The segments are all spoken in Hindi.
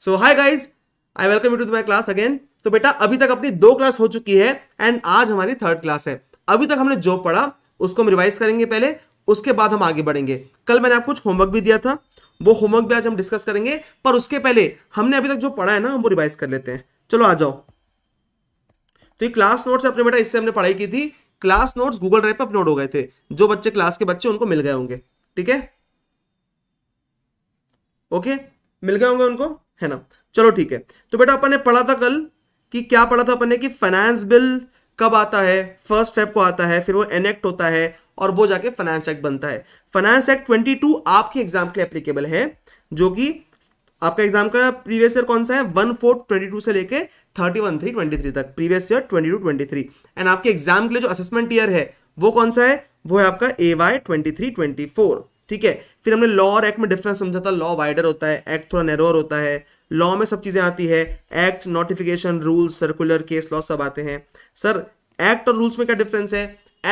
So hi guys I welcome you to my class again तो बेटा अभी तक अपनी दो क्लास हो चुकी है एंड आज हमारी थर्ड क्लास है अभी तक हमने जो पढ़ा उसको हम रिवाइज करेंगे पहले उसके बाद हम आगे बढ़ेंगे कल मैंने आपको कुछ होमवर्क भी दिया था वो होमवर्क भी आज हम डिस्कस करेंगे पर उसके पहले हमने अभी तक जो पढ़ा है ना हम वो रिवाइज कर लेते हैं चलो आ जाओ तो ये क्लास नोट्स अपने बेटा इससे हमने पढ़ाई की थी क्लास नोट्स गूगल ड्राइव पर अपलोड हो गए थे जो बच्चे क्लास के बच्चे उनको मिल गए होंगे ठीक है ओके मिल गए होंगे उनको है ना चलो ठीक है तो बेटा अपन ने पढ़ा था कल कि क्या पढ़ा था अपन ने कि फाइनेंस बिल कब आता है फर्स्ट फेब को आता है फिर वो एनेक्ट होता है और वो जाके फाइनेंस एक्ट बनता है फाइनेंस एक्ट ट्वेंटी टू आपके एग्जाम के लिए एप्लीकेबल है जो कि आपका एग्जाम का प्रीवियस ईयर कौन सा है वन फोर ट्वेंटी टू से लेके thirty one three twenty three तक previous year twenty two twenty three and आपके एग्जाम के लिए जो असेसमेंट ईयर है वो कौन सा है वो है आपका A Y twenty three twenty four ठीक है फिर हमने लॉ और एक्ट में डिफरेंस समझा था लॉ वाइडर होता है एक्ट थोड़ा नैरोअर होता है लॉ में सब चीज़ें आती है act notification rules circular case law सब आते हैं सर एक्ट और रूल्स में क्या डिफरेंस है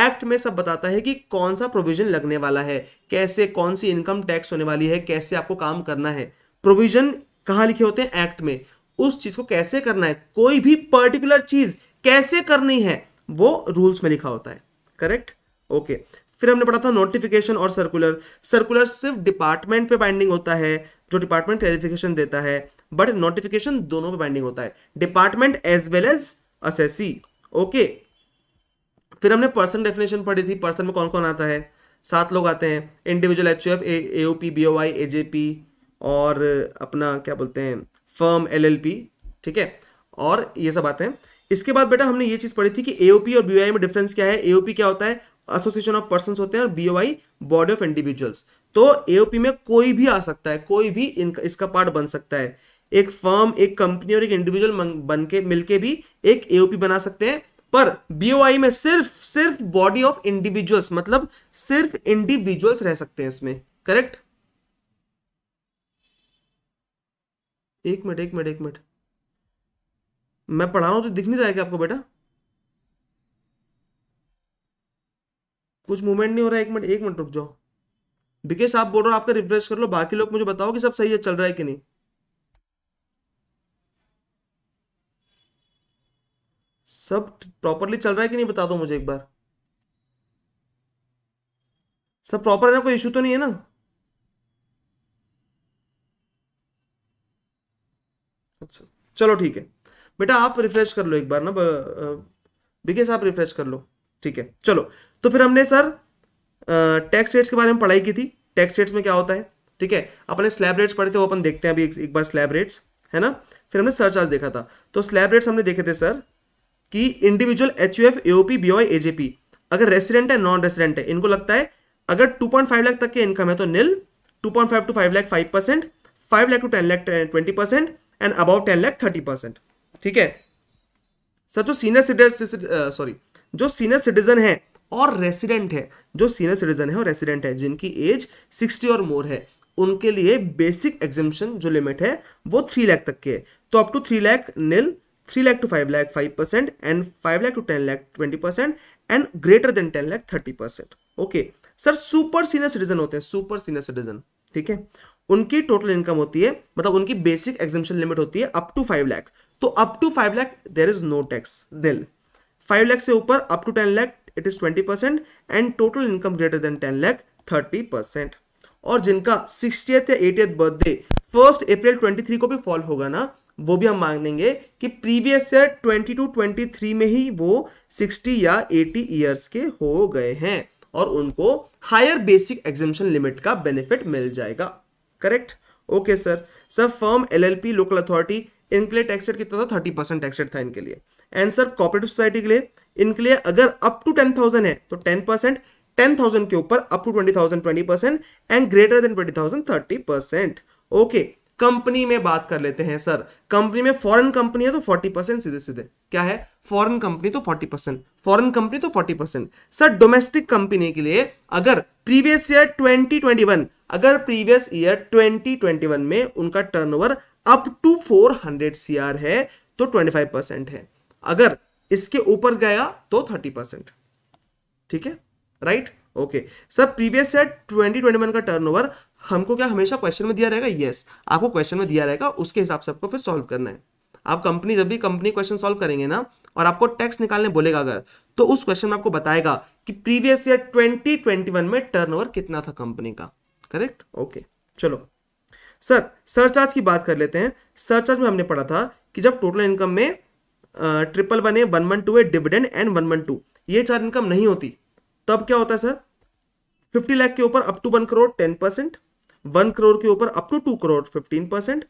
एक्ट में सब बताता है कि कौन सा प्रोविजन लगने वाला है कैसे कौन सी इनकम टैक्स होने वाली है कैसे आपको काम करना है प्रोविजन कहां लिखे होते हैं एक्ट में उस चीज को कैसे करना है कोई भी पर्टिकुलर चीज कैसे करनी है वो रूल्स में लिखा होता है करेक्ट ओके okay. फिर हमने पढ़ा था नोटिफिकेशन और सर्कुलर सर्कुलर सिर्फ डिपार्टमेंट पे बाइंडिंग होता है जो डिपार्टमेंट क्लैरिफिकेशन देता है बट नोटिफिकेशन दोनों पे बाइंडिंग होता है department as well as assessee okay फिर हमने पर्सन डेफिनेशन पढ़ी थी पर्सन में कौन कौन आता है सात लोग आते हैं individual H F AOP B O I A J P और अपना क्या बोलते हैं फर्म एल एल पी ठीक है और ये सब आते हैं इसके बाद बेटा हमने ये चीज़ पढ़ी थी कि एओपी और बीओआई में डिफरेंस क्या है एओपी क्या होता है एसोसिएशन ऑफ पर्सन होते हैं और बीओआई बॉडी ऑफ इंडिविजुअल्स तो एओपी में कोई भी आ सकता है कोई भी इनका इसका पार्ट बन सकता है एक फर्म एक कंपनी और एक इंडिविजुअल बन के मिलके भी एक एओपी बना सकते हैं पर बीओआई में सिर्फ सिर्फ बॉडी ऑफ इंडिविजुअल्स मतलब सिर्फ इंडिविजुअल्स रह सकते हैं इसमें करेक्ट एक मिनट एक मिनट एक मिनट मैं पढ़ा रहा हूं तो दिख नहीं रहा है क्या आपको बेटा कुछ मूवमेंट नहीं हो रहा है एक मिनट एक मिनट रुक जाओ बिकेश आप बोल रहे हो आपका रिफ्रेश कर लो बाकी लोग मुझे बताओ कि सब सही है चल रहा है कि नहीं सब प्रॉपरली चल रहा है कि नहीं बता दो मुझे एक बार सब प्रॉपर है ना कोई इशू तो नहीं है ना अच्छा चलो ठीक है बेटा आप रिफ्रेश कर लो एक बार ना बिकेश आप रिफ्रेश कर लो ठीक है चलो तो फिर हमने सर टैक्स रेट्स के बारे में पढ़ाई की थी टैक्स रेट्स में क्या होता है ठीक है अपने स्लैब रेट्स पढ़े थे वो अपन देखते हैं अभी एक, एक बार स्लैब रेट्स है ना फिर हमने सरचार्ज देखा था तो स्लैब रेट्स हमने देखे थे सर कि individual H U F AOP BOE AJP अगर रेसिडेंट है नॉन रेसिडेंट है इनको लगता है अगर 2.5 लाख तक के इनकम है तो nil 2.5 to 5 lakh 5 percent five lakh to 10 lakh 20 percent and above ten lakh thirty percent ठीक है सर जो सीनियर सिटीजन सॉरी जो सीनियर सिटीजन है और रेसिडेंट है जो सीनियर सिटीजन है और रेसिडेंट है जिनकी एज सिक्सटी और मोर है उनके लिए बेसिक एग्जामेशन जो लिमिट है वो थ्री लाख तक के है तो up to three lakh nil 3 lakh to 5 lakh 5% and 5 lakh to 10 lakh 20% and greater than 10 lakh 30% okay sir super senior citizen होते हैं सुपर सीनियर सिटीजन ठीक है उनकी टोटल इनकम होती है मतलब उनकी बेसिक एग्जिबिशन लिमिट होती है अप टू फाइव लैख तो up to five lakh there is no tax दिल फाइव लैख से ऊपर up to ten lakh it is twenty percent and total income greater than ten lakh thirty percent और जिनका सिक्सटियथ या eightieth birthday first April twenty three को भी फॉल होगा ना वो भी हम मांगेंगे कि प्रीवियस ईयर 22 23 में ही वो 60 या 80 ईयर्स के हो गए हैं और उनको हायर बेसिक एग्जिबिशन लिमिट का बेनिफिट मिल जाएगा correct okay sir sir firm LLP local authority इनके लिए टैक्सेट कितना था थर्टी परसेंट टैक्सेट था इनके लिए एंड सर कॉपरेटिव सोसाइटी के लिए इनके लिए अगर अप टू टेन है तो टेन परसेंट टेन थाउजेंड के ऊपर up to twenty thousand twenty percent and greater than twenty thousand thirty percent okay company में बात कर लेते हैं सर कंपनी में फॉरेन कंपनी है तो 40 परसेंट सीधे सीधे क्या है फॉरेन कंपनी तो 40 परसेंट फॉरेन कंपनी तो 40 परसेंट सर डोमेस्टिक कंपनी के लिए अगर प्रीवियस ईयर 2021 अगर प्रीवियस ईयर 2021 में उनका टर्नओवर अप टू 400 सीआर है तो 25 परसेंट है अगर इसके ऊपर गया तो 30 परसेंट ठीक है right okay sir previous year 2021 का टर्नओवर हमको क्या हमेशा क्वेश्चन में दिया रहेगा येस आपको क्वेश्चन में दिया रहेगा उसके हिसाब से आपको फिर सॉल्व करना है आप कंपनी जब भी कंपनी क्वेश्चन सॉल्व करेंगे ना और आपको टैक्स निकालने बोलेगा अगर तो उस क्वेश्चन में आपको बताएगा कि प्रीवियस ईयर 2021 में टर्नओवर कितना था कंपनी का करेक्ट ओके चलो सर सरचार्ज की बात कर लेते हैं सरचार्ज में हमने पढ़ा था कि जब टोटल इनकम में triple one A one one two A dividend and one one two ये चार इनकम नहीं होती तब क्या होता है सर फिफ्टी लाख के ऊपर up to one crore ten percent one crore के ऊपर up to two crore fifteen percent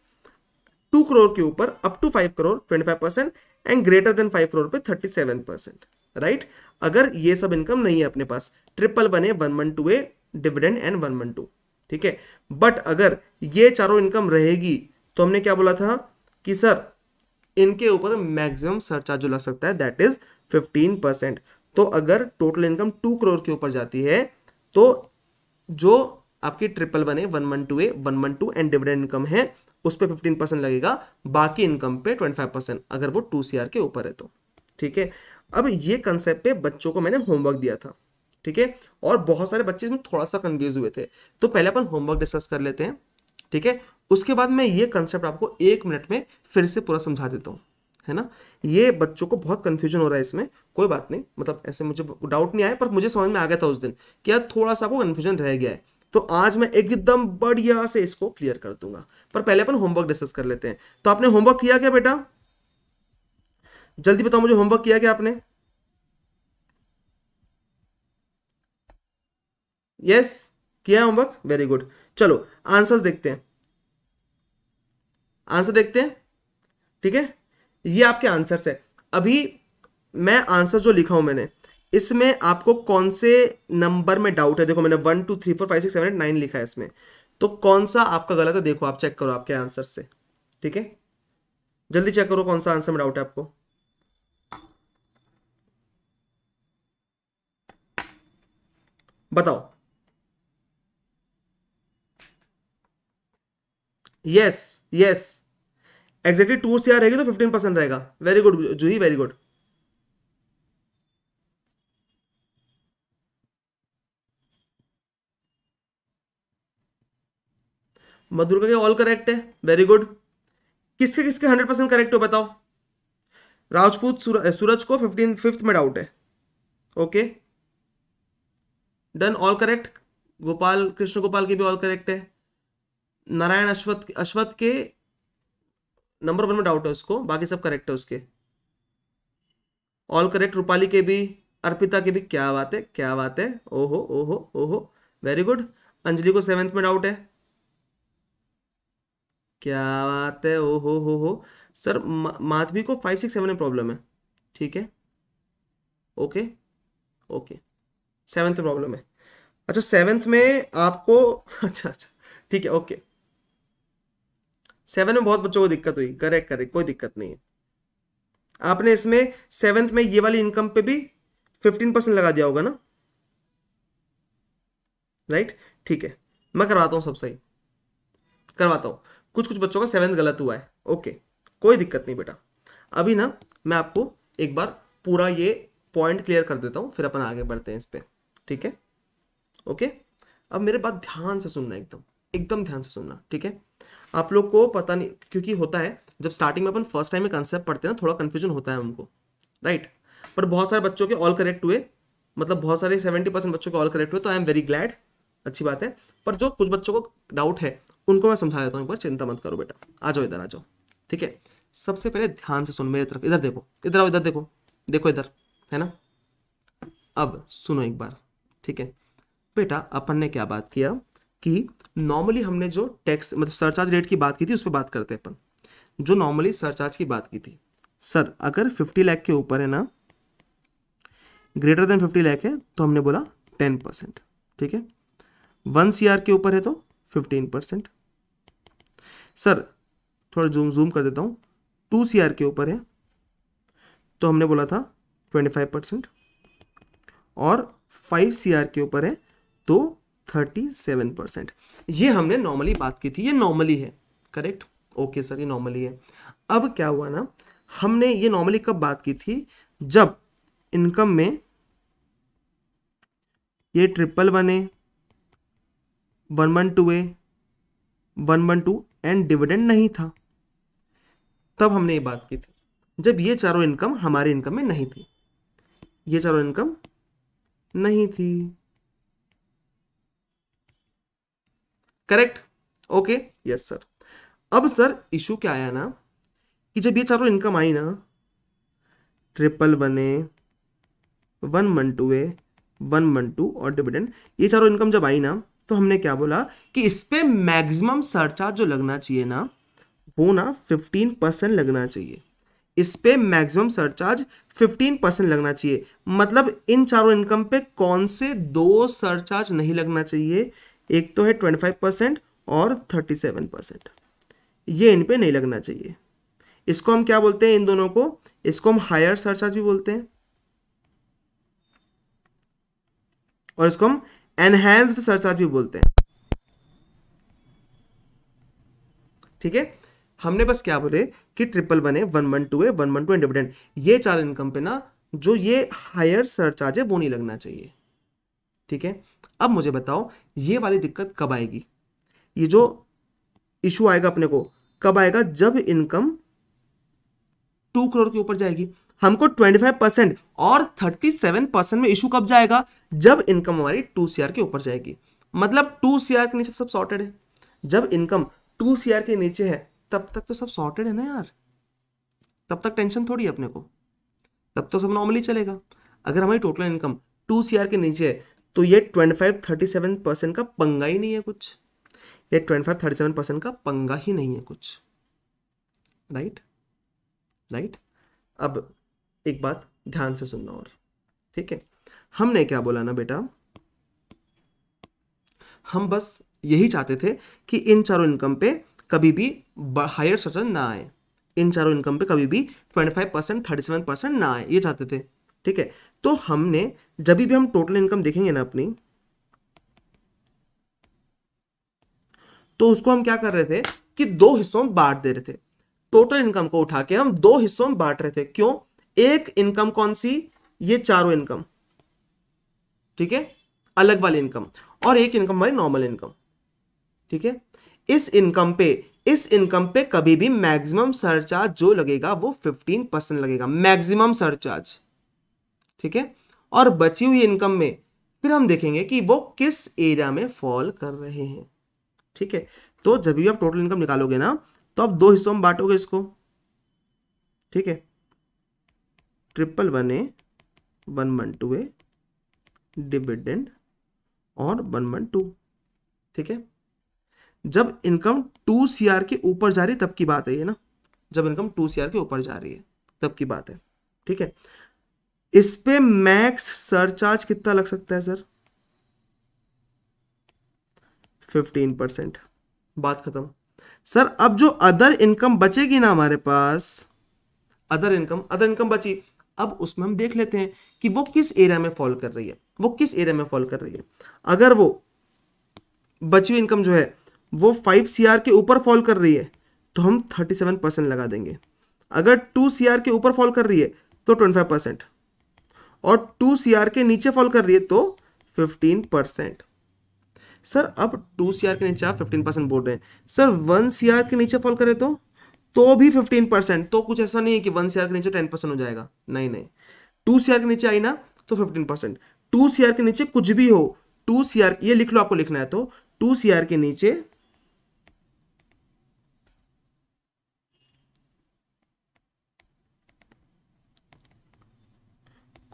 two crore के ऊपर up to five crore twenty five percent and greater than five crore पे थर्टी सेवन परसेंट राइट अगर ये सब इनकम नहीं है अपने पास triple one A one one two A dividend and one one two ठीक है बट अगर ये चारों इनकम रहेगी तो हमने क्या बोला था कि सर इनके ऊपर मैक्सिमम सरचार्ज जो लग सकता है दैट इज फिफ्टीन परसेंट तो अगर टोटल इनकम टू करोड़ के ऊपर जाती है तो जो आपकी triple one A one one two A one one two and dividend income है उस पर फिफ्टीन परसेंट लगेगा बाकी इनकम पे ट्वेंटी फाइव परसेंट अगर वो टू सी आर के ऊपर है तो ठीक है अब ये कंसेप्ट बच्चों को मैंने होमवर्क दिया था ठीक है और बहुत सारे बच्चे इसमें थोड़ा सा कन्फ्यूज हुए थे तो पहले अपन होमवर्क डिस्कस कर लेते हैं ठीक है उसके बाद मैं ये कंसेप्ट आपको एक मिनट में फिर से पूरा समझा देता हूँ है ना ये बच्चों को बहुत कंफ्यूजन हो रहा है इसमें कोई बात नहीं मतलब ऐसे मुझे डाउट नहीं आया पर मुझे समझ में आ गया था उस दिन कि यार थोड़ा सा वो कन्फ्यूजन रह गया है तो आज मैं एकदम बढ़िया से इसको क्लियर कर दूंगा पर पहले अपन होमवर्क डिस्कस कर लेते हैं तो आपने होमवर्क किया क्या बेटा जल्दी बताओ मुझे होमवर्क किया क्या आपने यस किया होमवर्क वेरी गुड चलो आंसर्स देखते हैं आंसर देखते हैं ठीक है ये आपके आंसर्स है अभी मैं आंसर जो लिखा हूं मैंने इसमें आपको कौन से नंबर में डाउट है देखो मैंने one two three four five six seven eight nine लिखा है इसमें तो कौन सा आपका गलत है देखो आप चेक करो आपके आंसर से ठीक है जल्दी चेक करो कौन सा आंसर में डाउट है आपको बताओ yes yes exactly two C रहेगी तो फिफ्टीन परसेंट रहेगा very good Juhi very good Madhurika के ऑल करेक्ट है वेरी गुड किसके किसके हंड्रेड परसेंट करेक्ट हो बताओ राजपूत सूरज को फिफ्टीन फिफ्थ में डाउट है okay done all correct Gopal Krishna Gopal के भी ऑल करेक्ट है नारायण अश्वत अश्वत के नंबर वन में डाउट है उसको बाकी सब करेक्ट है उसके ऑल करेक्ट रूपाली के भी अर्पिता के भी क्या बात है क्या बात है ओहो ओहो ओहो वेरी गुड अंजलि को सेवेंथ में डाउट है क्या बात है ओ हो हो हो सर माधवी को फाइव सिक्स सेवन में प्रॉब्लम है ठीक है ओके ओके सेवन्थ प्रॉब्लम है अच्छा सेवन्थ में आपको अच्छा अच्छा ठीक है ओके सेवन में बहुत बच्चों को दिक्कत हुई करेक्ट करेक्ट कोई दिक्कत नहीं है आपने इसमें सेवन्थ में ये वाली इनकम पे भी फिफ्टीन परसेंट लगा दिया होगा ना राइट ठीक है मैं करवाता हूँ सब सही करवाता हूँ कुछ कुछ बच्चों का सेवेंथ गलत हुआ है ओके कोई दिक्कत नहीं बेटा अभी ना मैं आपको एक बार पूरा ये पॉइंट क्लियर कर देता हूँ फिर अपन आगे बढ़ते हैं इस पर ठीक है ओके अब मेरे बात ध्यान से सुनना एकदम एकदम ध्यान से सुनना ठीक है आप लोग को पता नहीं क्योंकि होता है जब स्टार्टिंग में अपन फर्स्ट टाइम में कंसेप्ट पढ़ते हैं ना थोड़ा कन्फ्यूजन होता है हमको राइट पर बहुत सारे बच्चों के ऑल करेक्ट हुए मतलब बहुत सारे सेवेंटी परसेंट बच्चों के ऑल करेक्ट हुए तो आई एम वेरी ग्लैड अच्छी बात है पर जो कुछ बच्चों को डाउट है उनको मैं समझा देता हूँ एक बार चिंता मत करो बेटा आ जाओ इधर आ जाओ ठीक है सबसे पहले ध्यान से सुन मेरी तरफ इधर देखो इधर आओ इधर देखो देखो इधर है ना अब सुनो एक बार ठीक है बेटा अपन ने क्या बात किया कि नॉर्मली हमने जो टैक्स मतलब सरचार्ज रेट की बात की थी उस पर बात करते हैं अपन जो नॉर्मली सरचार्ज की बात की थी सर अगर फिफ्टी लैख के ऊपर है ना ग्रेटर देन फिफ्टी लैख है तो हमने बोला टेन परसेंट ठीक है वन सी के ऊपर है तो फिफ्टीन परसेंट सर थोड़ा जूम जूम कर देता हूँ टू सी के ऊपर है तो हमने बोला था ट्वेंटी फाइव परसेंट और फाइव सी के ऊपर है तो थर्टी सेवन परसेंट ये हमने नॉर्मली बात की थी ये नॉर्मली है करेक्ट ओके सर ये नॉर्मली है अब क्या हुआ ना हमने ये नॉर्मली कब बात की थी जब इनकम में ये ट्रिपल बने one one two A one one two and dividend नहीं था तब हमने ये बात की थी जब ये चारों इनकम हमारे इनकम में नहीं थी ये चारों इनकम नहीं थी करेक्ट ओके यस सर अब सर इशू क्या आया ना कि जब ये चारों इनकम आई ना triple one A one one two A one one two और डिविडेंड ये चारों इनकम जब आई ना तो हमने क्या बोला कि इस पर मैक्सिमम सरचार्ज जो लगना चाहिए ना वो ना फिफ्टीन परसेंट लगना चाहिए इस पर मैक्सिमम सरचार्ज फिफ्टीन परसेंट लगना चाहिए मतलब इन चारों इनकम पे कौन से दो सरचार्ज नहीं लगना चाहिए एक तो है ट्वेंटी फाइव परसेंट और थर्टी सेवन परसेंट ये इन पे नहीं लगना चाहिए इसको हम क्या बोलते हैं इन दोनों को इसको हम हायर सरचार्ज भी बोलते हैं और इसको हम एनहेंस्ड सरचार्ज भी बोलते हैं ठीक है हमने बस क्या बोले कि triple one A one one two A one one two and ये चार इनकम पे ना जो ये हायर सरचार्ज है वो नहीं लगना चाहिए ठीक है अब मुझे बताओ ये वाली दिक्कत कब आएगी ये जो इशू आएगा अपने को कब आएगा जब इनकम टू करोड़ के ऊपर जाएगी हमको 25 परसेंट और 37 परसेंट में इशू कब जाएगा जब इनकम हमारी टू सी के ऊपर जाएगी मतलब टू सी के नीचे सब सॉर्टेड है जब इनकम टू सी के नीचे है तब तक तो सब सॉर्टेड है ना यार तब तक टेंशन थोड़ी है अपने को तब तो सब नॉर्मली चलेगा अगर हमारी टोटल इनकम टू सी के नीचे है तो ये twenty five thirty seven percent का पंगा ही नहीं है कुछ ये twenty five thirty seven percent का पंगा ही नहीं है कुछ राइट right? Right right? अब एक बात ध्यान से सुनना और ठीक है हमने क्या बोला ना बेटा हम बस यही चाहते थे कि इन चारों इनकम पे कभी भी हायर सर्जन ना आए इन चारों इनकम पे कभी भी 25 परसेंट थर्टी सेवन परसेंट ना आए ये चाहते थे ठीक है तो हमने जब भी हम टोटल इनकम देखेंगे ना अपनी तो उसको हम क्या कर रहे थे कि दो हिस्सों में बांट दे रहे थे टोटल इनकम को उठा के हम दो हिस्सों में बांट रहे थे क्यों एक इनकम कौन सी ये चारों इनकम ठीक है अलग वाली इनकम और एक इनकम हमारी नॉर्मल इनकम ठीक है इस इनकम पे इस इनकम पे कभी भी मैक्सिमम सरचार्ज जो लगेगा वो 15 परसेंट लगेगा मैक्सिमम सरचार्ज ठीक है और बची हुई इनकम में फिर हम देखेंगे कि वो किस एरिया में फॉल कर रहे हैं ठीक है तो जब भी आप टोटल इनकम निकालोगे ना तो आप दो हिस्सों में बांटोगे इसको ठीक है triple one A one one two A dividend और वन वन टू ठीक है जब इनकम टू सी आर के ऊपर जा रही है तब की बात है ये ना जब इनकम टू सी आर के ऊपर जा रही है तब की बात है ठीक है इस पे मैक्स सरचार्ज कितना लग सकता है सर फिफ्टीन परसेंट बात खत्म सर अब जो अदर इनकम बचेगी ना हमारे पास अदर इनकम अदर इनकम बची अब उसमें हम देख लेते हैं कि वो किस एरिया में फॉल कर रही है वो किस एरिया में फॉल कर रही है अगर वो बची इनकम जो है वो फाइव सी के ऊपर फॉल कर रही है तो हम थर्टी सेवन परसेंट लगा देंगे अगर टू सी के ऊपर फॉल कर रही है तो ट्वेंटी फाइव परसेंट और टू सी के नीचे फॉल कर रही है तो फिफ्टीन परसेंट सर अब टू सी के नीचे आप फिफ्टीन परसेंट बोल रहे हैं सर वन सी के नीचे फॉल करें तो तो भी फिफ्टीन परसेंट तो कुछ ऐसा नहीं है कि वन सीआर के नीचे टेन परसेंट हो जाएगा नहीं नहीं टू सीआर के नीचे आई ना तो फिफ्टीन परसेंट टू सीआर के नीचे कुछ भी हो टू सीआर ये लिख लो आपको लिखना है तो टू सीआर के नीचे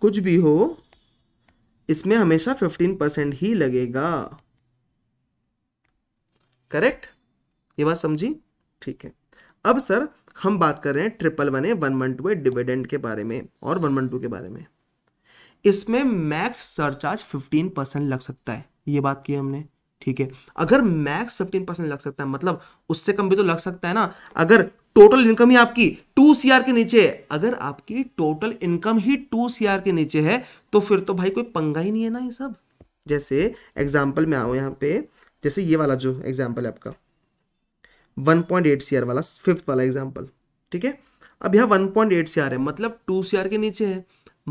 कुछ भी हो इसमें हमेशा फिफ्टीन परसेंट ही लगेगा करेक्ट ये बात समझी ठीक है अब सर हम बात कर रहे हैं triple one A one one two A dividend के बारे में और वन वन टू के बारे में इसमें मैक्स सरचार्ज फिफ्टीन परसेंट लग सकता है ये बात की हमने ठीक है अगर मैक्स फिफ्टीन परसेंट लग सकता है मतलब उससे कम भी तो लग सकता है ना अगर टोटल इनकम ही आपकी टू सीआर के नीचे है अगर आपकी टोटल इनकम ही टू सीआर के नीचे है तो फिर तो भाई कोई पंगा ही नहीं है ना ये सब जैसे एग्जाम्पल में आओ यहाँ पे जैसे ये वाला जो एग्जाम्पल है आपका one point eight C R वाला फिफ्थ वाला एग्जाम्पल ठीक है अब यहाँ one point eight C R है मतलब टू सी आर के नीचे है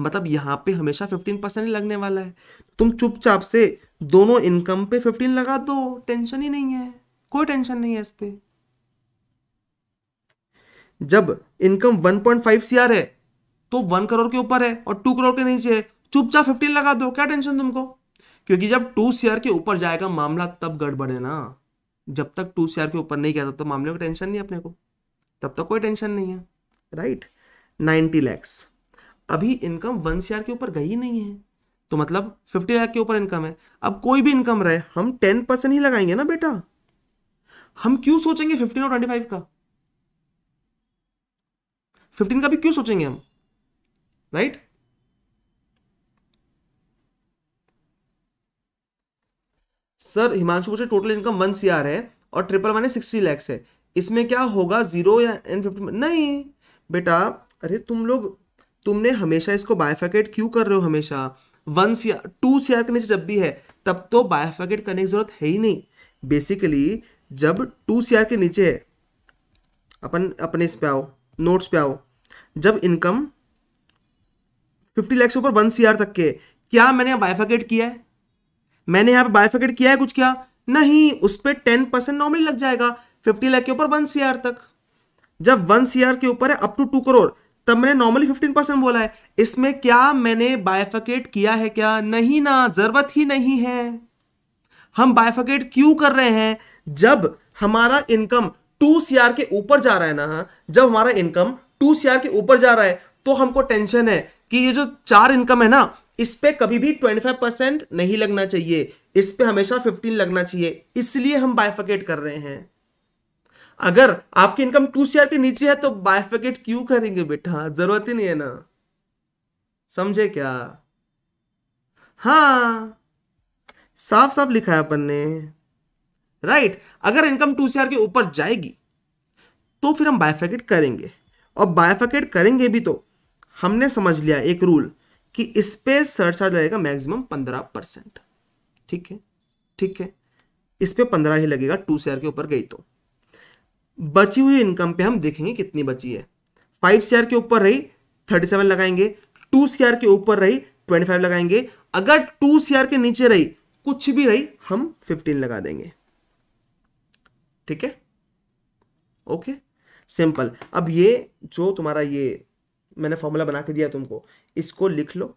मतलब यहाँ पे हमेशा फिफ्टीन परसेंट ही लगने वाला है तुम चुपचाप से दोनों इनकम पे फिफ्टीन लगा दो टेंशन ही नहीं है कोई टेंशन नहीं है इस पर जब इनकम 1.5 पॉइंट है तो वन करोड़ के ऊपर है और टू करोड़ के नीचे है चुपचाप फिफ्टीन लगा दो क्या टेंशन तुमको क्योंकि जब टू सीआर के ऊपर जाएगा मामला तब गड़बड़े ना जब तक टू सी आर के ऊपर नहीं गया तब तक तो मामले में टेंशन नहीं अपने को तब तक तो कोई टेंशन नहीं है राइट नाइन्टी लैक्स अभी इनकम वन सी आर के ऊपर गई नहीं है तो मतलब फिफ्टी लाख के ऊपर इनकम है अब कोई भी इनकम रहे हम टेन परसेंट ही लगाएंगे ना बेटा हम क्यों सोचेंगे फिफ्टीन और ट्वेंटी फाइव का फिफ्टीन का भी क्यों सोचेंगे हम राइट सर हिमांशु पूछे टोटल इनकम वन सी है और ट्रिपल वन है सिक्सटी लैक्स है इसमें क्या होगा जीरो या एन फिफ्टी नहीं बेटा अरे तुम लोग तुमने हमेशा इसको बायफेकेट क्यों कर रहे हो हमेशा वन सी टू सी के नीचे जब भी है तब तो बायफेकेट करने की जरूरत है ही नहीं बेसिकली जब टू सी के नीचे है अपन अपने इस पे आओ नोट्स पे आओ जब इनकम फिफ्टी लैक्स ऊपर वन सी तक के क्या मैंने बायफेकेट किया है मैंने यहाँ पे बायफिकेट किया है कुछ क्या नहीं उस पर टेन परसेंट नॉर्मली लग जाएगा फिफ्टी लाख के ऊपर वन सी तक जब वन सी के ऊपर है अप टू टू करोड़ तब मैंने नॉर्मली फिफ्टीन परसेंट बोला है इसमें क्या मैंने बायफिकेट किया है क्या नहीं ना जरूरत ही नहीं है हम बायफिकेट क्यों कर रहे हैं जब हमारा इनकम टू सी के ऊपर जा रहा है ना जब हमारा इनकम टू सी के ऊपर जा रहा है तो हमको टेंशन है कि ये जो चार इनकम है ना इस पे कभी भी 25 परसेंट नहीं लगना चाहिए इस पे हमेशा 15 लगना चाहिए इसलिए हम बायफकेट कर रहे हैं अगर आपकी इनकम टू सीआर के नीचे है तो बायफकेट क्यों करेंगे बेटा जरूरत ही नहीं है ना समझे क्या हाँ साफ साफ लिखा है अपन ने राइट अगर इनकम टू सीआर के ऊपर जाएगी तो फिर हम बायफकेट करेंगे और बायफकेट करेंगे भी तो हमने समझ लिया एक रूल कि इस पर सरचार्ज लगेगा मैक्सिमम पंद्रह परसेंट ठीक है ठीक है इस पर पंद्रह ही लगेगा टू शेयर के ऊपर गई तो बची हुई इनकम पे हम देखेंगे कितनी बची है फाइव शेयर के ऊपर रही थर्टी सेवन लगाएंगे टू शेयर के ऊपर रही ट्वेंटी फाइव लगाएंगे अगर टू शेयर के नीचे रही कुछ भी रही हम फिफ्टीन लगा देंगे ठीक है ओके सिंपल अब ये जो तुम्हारा ये मैंने फॉर्मूला बना के दिया तुमको इसको लिख लो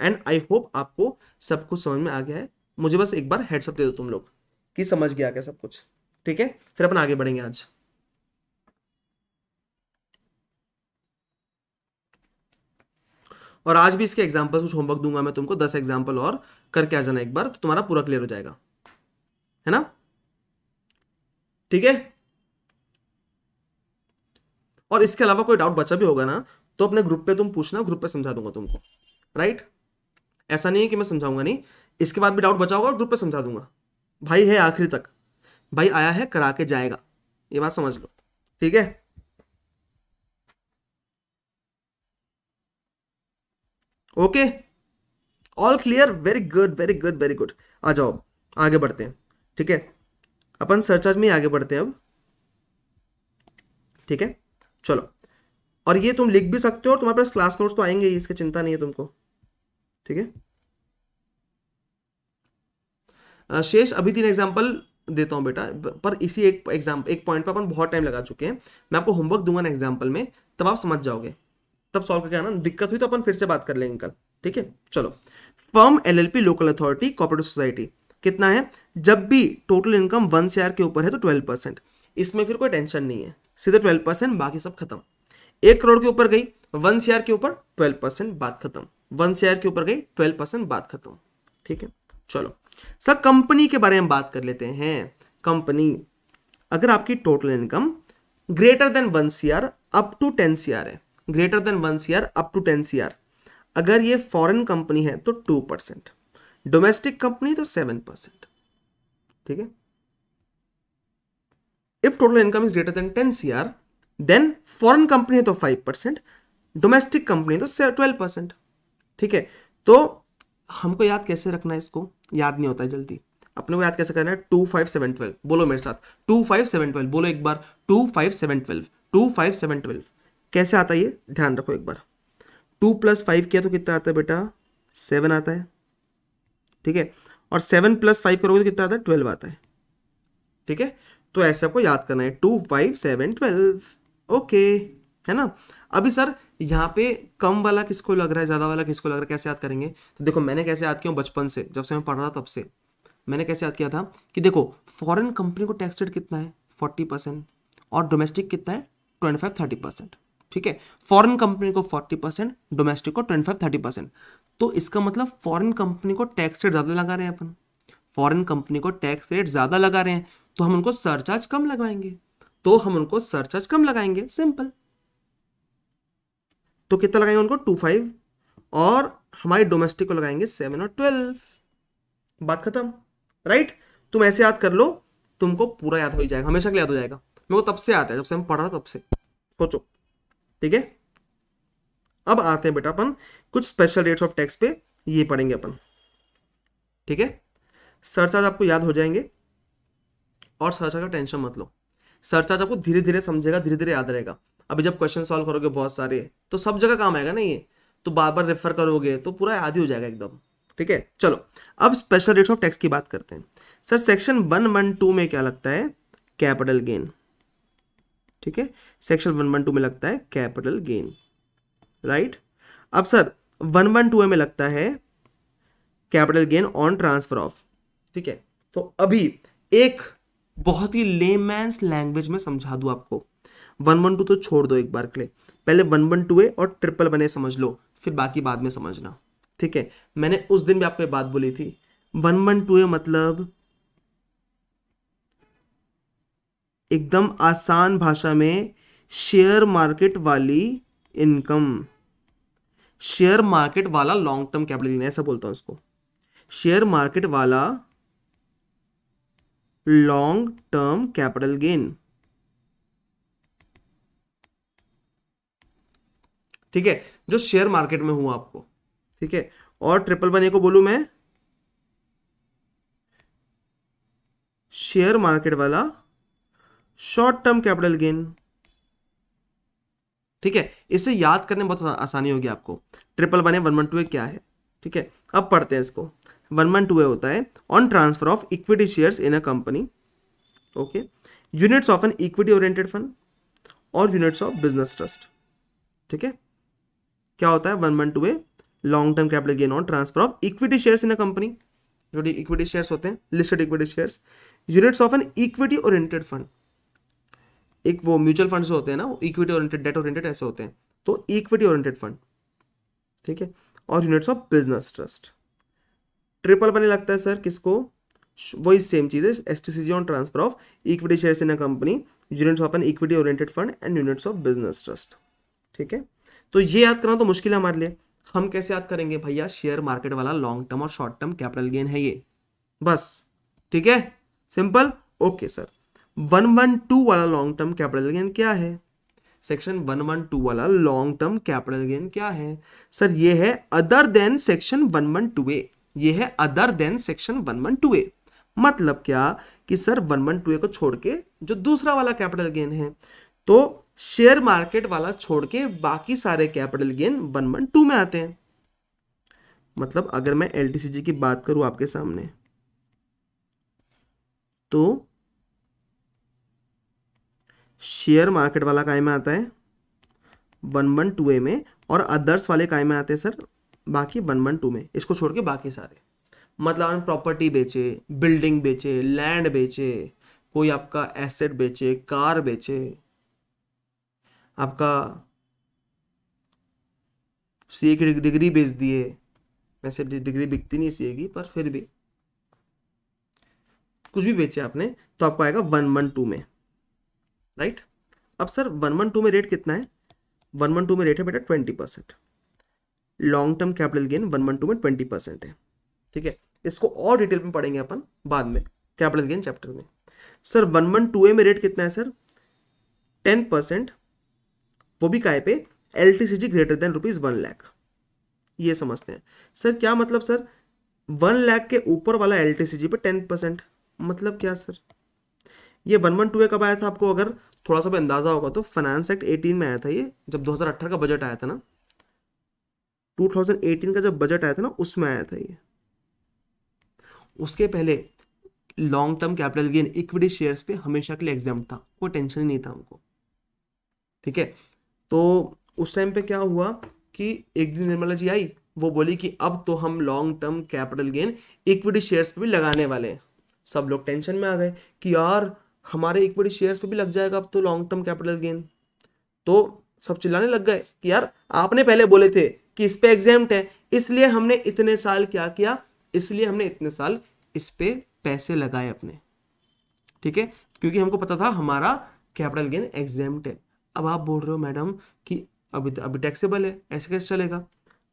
एंड आई होप आपको सब कुछ समझ में आ गया है मुझे बस एक बार हेडसअप दे दो तुम लोग कि समझ गया क्या सब कुछ ठीक है फिर अपन आगे बढ़ेंगे आज और आज भी इसके एग्जाम्पल कुछ होमवर्क दूंगा मैं तुमको दस एग्जाम्पल और करके आ जाना एक बार तो तुम्हारा पूरा क्लियर हो जाएगा है ना ठीक है और इसके अलावा कोई डाउट बचा भी होगा ना तो अपने ग्रुप पे तुम पूछना ग्रुप पे समझा दूंगा तुमको राइट ऐसा नहीं है कि मैं समझाऊंगा नहीं इसके बाद भी डाउट बचा होगा ग्रुप पे समझा दूंगा भाई है आखिरी तक भाई आया है करा के जाएगा ये बात समझ लो ठीक है okay all clear very good very good very good आ जाओ आगे बढ़ते हैं ठीक है अपन सरचार्ज में आगे बढ़ते हैं अब ठीक है चलो और ये तुम लिख भी सकते हो और तुम्हारे पास क्लास नोट्स तो आएंगे ही इसकी चिंता नहीं है तुमको ठीक है शेष अभी तीन एग्जाम्पल देता हूं बेटा पर इसी एक एग्जाम एक पॉइंट पर अपन बहुत टाइम लगा चुके हैं मैं आपको होमवर्क दूंगा ना एग्जाम्पल में तब आप समझ जाओगे तब सॉल्व करके आना दिक्कत हुई तो अपन फिर से बात कर लेंगे कल ठीक है चलो firm LLP local authority cooperative society कितना है जब भी टोटल इनकम वन से के ऊपर है तो ट्वेल्व इसमें फिर कोई टेंशन नहीं है सीधे ट्वेल्व बाकी सब खत्म एक करोड़ के ऊपर गई वन सीआर के ऊपर ट्वेल्व परसेंट बात खत्म वन सीआर के ऊपर गई ट्वेल्व परसेंट बात खत्म ठीक है चलो सर कंपनी के बारे में बात कर लेते हैं कंपनी अगर आपकी total income greater than one CR up to ten CR है greater than one CR up to ten CR अगर ये फॉरेन कंपनी है तो टू परसेंट डोमेस्टिक कंपनी तो सेवन परसेंट ठीक है if total income is greater than ten CR then foreign company है तो फाइव परसेंट डोमेस्टिक कंपनी है तो ट्वेल्व परसेंट ठीक है तो हमको याद कैसे रखना है इसको याद नहीं होता है जल्दी अपने को याद कैसे करना है टू फाइव सेवन ट्वेल्व बोलो मेरे साथ टू फाइव सेवन ट्वेल्व बोलो एक बार two five seven twelve two five seven twelve कैसे आता है ये ध्यान रखो एक बार टू प्लस फाइव किया तो कितना आता है बेटा सेवन आता है ठीक है और सेवन प्लस फाइव करोगे तो कितना आता है ट्वेल्व आता है ठीक है तो ऐसे आपको याद करना है two five seven twelve okay है ना अभी सर यहाँ पे कम वाला किसको लग रहा है ज़्यादा वाला किसको लग रहा है कैसे याद करेंगे तो देखो मैंने कैसे याद किया बचपन से जब से मैं पढ़ रहा तब से मैंने कैसे याद किया था कि देखो फॉरेन कंपनी को टैक्स रेट कितना है फोर्टी परसेंट और डोमेस्टिक कितना है ट्वेंटी फाइव थर्टी परसेंट ठीक है फॉरेन कंपनी को फोर्टी परसेंट डोमेस्टिक को ट्वेंटी फाइव थर्टी परसेंट तो इसका मतलब फॉरेन कंपनी को टैक्स रेट ज़्यादा लगा रहे हैं अपन फॉरेन कंपनी को टैक्स रेट ज़्यादा लगा रहे हैं तो हम उनको सरचार्ज कम लगाएंगे तो हम उनको सरचार्ज कम लगाएंगे सिंपल तो कितना लगाएंगे उनको टू फाइव और हमारे डोमेस्टिक को लगाएंगे सेवन और ट्वेल्व बात खत्म राइट तुम ऐसे याद कर लो तुमको पूरा याद हो ही जाएगा हमेशा के लिए याद हो जाएगा मेरे को तब से आता है जब से हम पढ़ रहा तब से सोचो ठीक है अब आते हैं बेटा अपन कुछ स्पेशल रेट्स ऑफ टैक्स पे ये पढ़ेंगे अपन ठीक है सरचार्ज आपको याद हो जाएंगे और सरचार्ज का टेंशन मत लो सरचार्ज आपको धीरे धीरे समझेगा धीरे धीरे याद रहेगा अभी जब क्वेश्चन सॉल्व करोगे बहुत सारे तो सब जगह काम आएगा ना ये तो बार बार रेफर करोगे तो पूरा याद ही हो जाएगा एकदम ठीक है चलो अब स्पेशल रेट ऑफ टैक्स की बात करते हैं sir section one one two में क्या लगता है कैपिटल गेन ठीक है सेक्शन वन वन टू में लगता है कैपिटल गेन राइट अब सर वन वन टू में लगता है capital gain on transfer of ठीक है तो अभी एक बहुत ही लेमैंस लैंग्वेज में समझा दू आपको वन वन टू तो छोड़ दो एक बार के लिए पहले वन वन टू ए और ट्रिपल वन ए समझ लो फिर बाकी बाद में समझना ठीक है मैंने उस दिन भी आपको ये बात बोली थी वन वन टू ए मतलब एकदम आसान भाषा में शेयर मार्केट वाली इनकम शेयर मार्केट वाला लॉन्ग टर्म कैपिटल ऐसा बोलता हूं उसको शेयर मार्केट वाला long term capital gain ठीक है जो शेयर मार्केट में हुआ आपको ठीक है और ट्रिपल वन ए को बोलू मैं शेयर मार्केट वाला शॉर्ट टर्म कैपिटल गेन ठीक है इसे याद करने में बहुत आसानी होगी आपको triple one A one one two A क्या है ठीक है अब पढ़ते हैं इसको वन वन टू ए होता है on transfer of equity shares in a company okay units of an equity oriented fund और यूनिट्स ऑफ बिजनेस ट्रस्ट ठीक है क्या होता है one one two A long term capital gain on transfer of equity shares in a company जो इक्विटी शेयर्स होते हैं listed equity shares units of an equity oriented fund एक वो म्यूचुअल फंड्स होते हैं ना वो इक्विटी ओरिएंटेड डेट ओरिएंटेड ऐसे होते हैं तो इक्विटी ओरिएंटेड फंड ठीक है और units of business trust triple बने लगता है सर किसको वही सेम चीज़ है S T on transfer of equity share in a company units of an equity oriented fund and units of business trust ठीक है तो ये याद करना तो मुश्किल है हमारे लिए हम कैसे याद करेंगे भैया शेयर मार्केट वाला लॉन्ग टर्म और शॉर्ट टर्म कैपिटल गेन है ये बस ठीक है simple okay sir one one two वाला लॉन्ग टर्म कैपिटल गेन क्या है सेक्शन वन वन टू वाला लॉन्ग टर्म कैपिटल गेन क्या है सर ये है other than section one one two A ये है other than section one one two A मतलब क्या कि सर वन वन टू ए को छोड़ के जो दूसरा वाला कैपिटल गेन है तो शेयर मार्केट वाला छोड़ के बाकी सारे capital gain one one two में आते हैं मतलब अगर मैं एल की बात करूं आपके सामने तो शेयर मार्केट वाला काय में आता है वन वन टू ए में और अदर्स वाले काय में आते हैं सर बाकी वन वन टू में इसको छोड़ के बाकी सारे मतलब आपने प्रॉपर्टी बेचे बिल्डिंग बेचे लैंड बेचे कोई आपका एसेट बेचे कार बेचे आपका सी ए की डिग्री बेच दिए वैसे डिग्री बिकती नहीं सी ए की पर फिर भी कुछ भी बेचे आपने तो आपको आएगा वन वन टू में राइट अब सर वन वन टू में रेट कितना है वन वन टू में रेट है बेटा twenty percent long term capital gain one one two में ट्वेंटी परसेंट है ठीक है इसको और डिटेल में पढ़ेंगे अपन बाद में कैपिटल गेन चैप्टर में sir one one two A में रेट कितना है सर टेन परसेंट वो भी काय पे L T C G greater than rupees one lakh ये समझते हैं सर क्या मतलब सर वन लैख के ऊपर वाला एल टी सी जी पे टेन परसेंट मतलब क्या सर ये वन वन टू ए कब आया था आपको अगर थोड़ा सा भी अंदाज़ा होगा तो फाइनेंस एक्ट एटीन में आया था ये जब 2018 का बजट आया था ना 2018 का जब बजट आया था ना उसमें आया था ये उसके पहले long term capital gain equity shares पे हमेशा के लिए एग्जाम था कोई टेंशन ही नहीं था हमको ठीक है तो उस टाइम पे क्या हुआ कि एक दिन निर्मला जी आई वो बोली कि अब तो हम long term capital gain equity shares पे भी लगाने वाले हैं सब लोग टेंशन में आ गए कि यार हमारे इक्विटी शेयर्स पे भी लग जाएगा अब तो लॉन्ग टर्म कैपिटल गेन तो सब चिल्लाने लग गए कि यार आपने पहले बोले थे कि इस पे एग्जाम्ट है इसलिए हमने इतने साल क्या किया इसलिए हमने इतने साल इस पे पैसे लगाए अपने ठीक है क्योंकि हमको पता था हमारा कैपिटल गेन एग्जाम है अब आप बोल रहे हो मैडम कि अभी तो, अभी टैक्सेबल है ऐसे कैसे चलेगा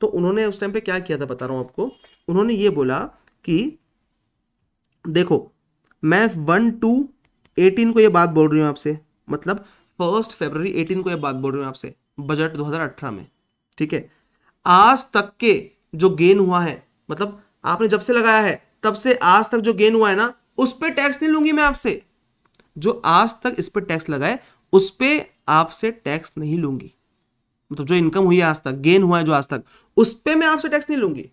तो उन्होंने उस टाइम पे क्या किया था बता रहा हूं आपको उन्होंने ये बोला कि देखो मैं वन टू एटीन को ये बात बोल रही हूं आपसे मतलब फर्स्ट फेबर एटीन को ये बात बोल रही हूं आपसे बजट 2018 में ठीक है आज तक के जो गेन हुआ है मतलब आपने जब से लगाया है तब से आज तक जो गेन हुआ है ना उस पर टैक्स नहीं लूंगी मैं आपसे जो आज तक इस पर टैक्स लगाए उस पर आपसे टैक्स नहीं लूंगी मतलब जो इनकम हुई है आज तक गेन हुआ है जो आज तक उस पर मैं आपसे टैक्स नहीं लूंगी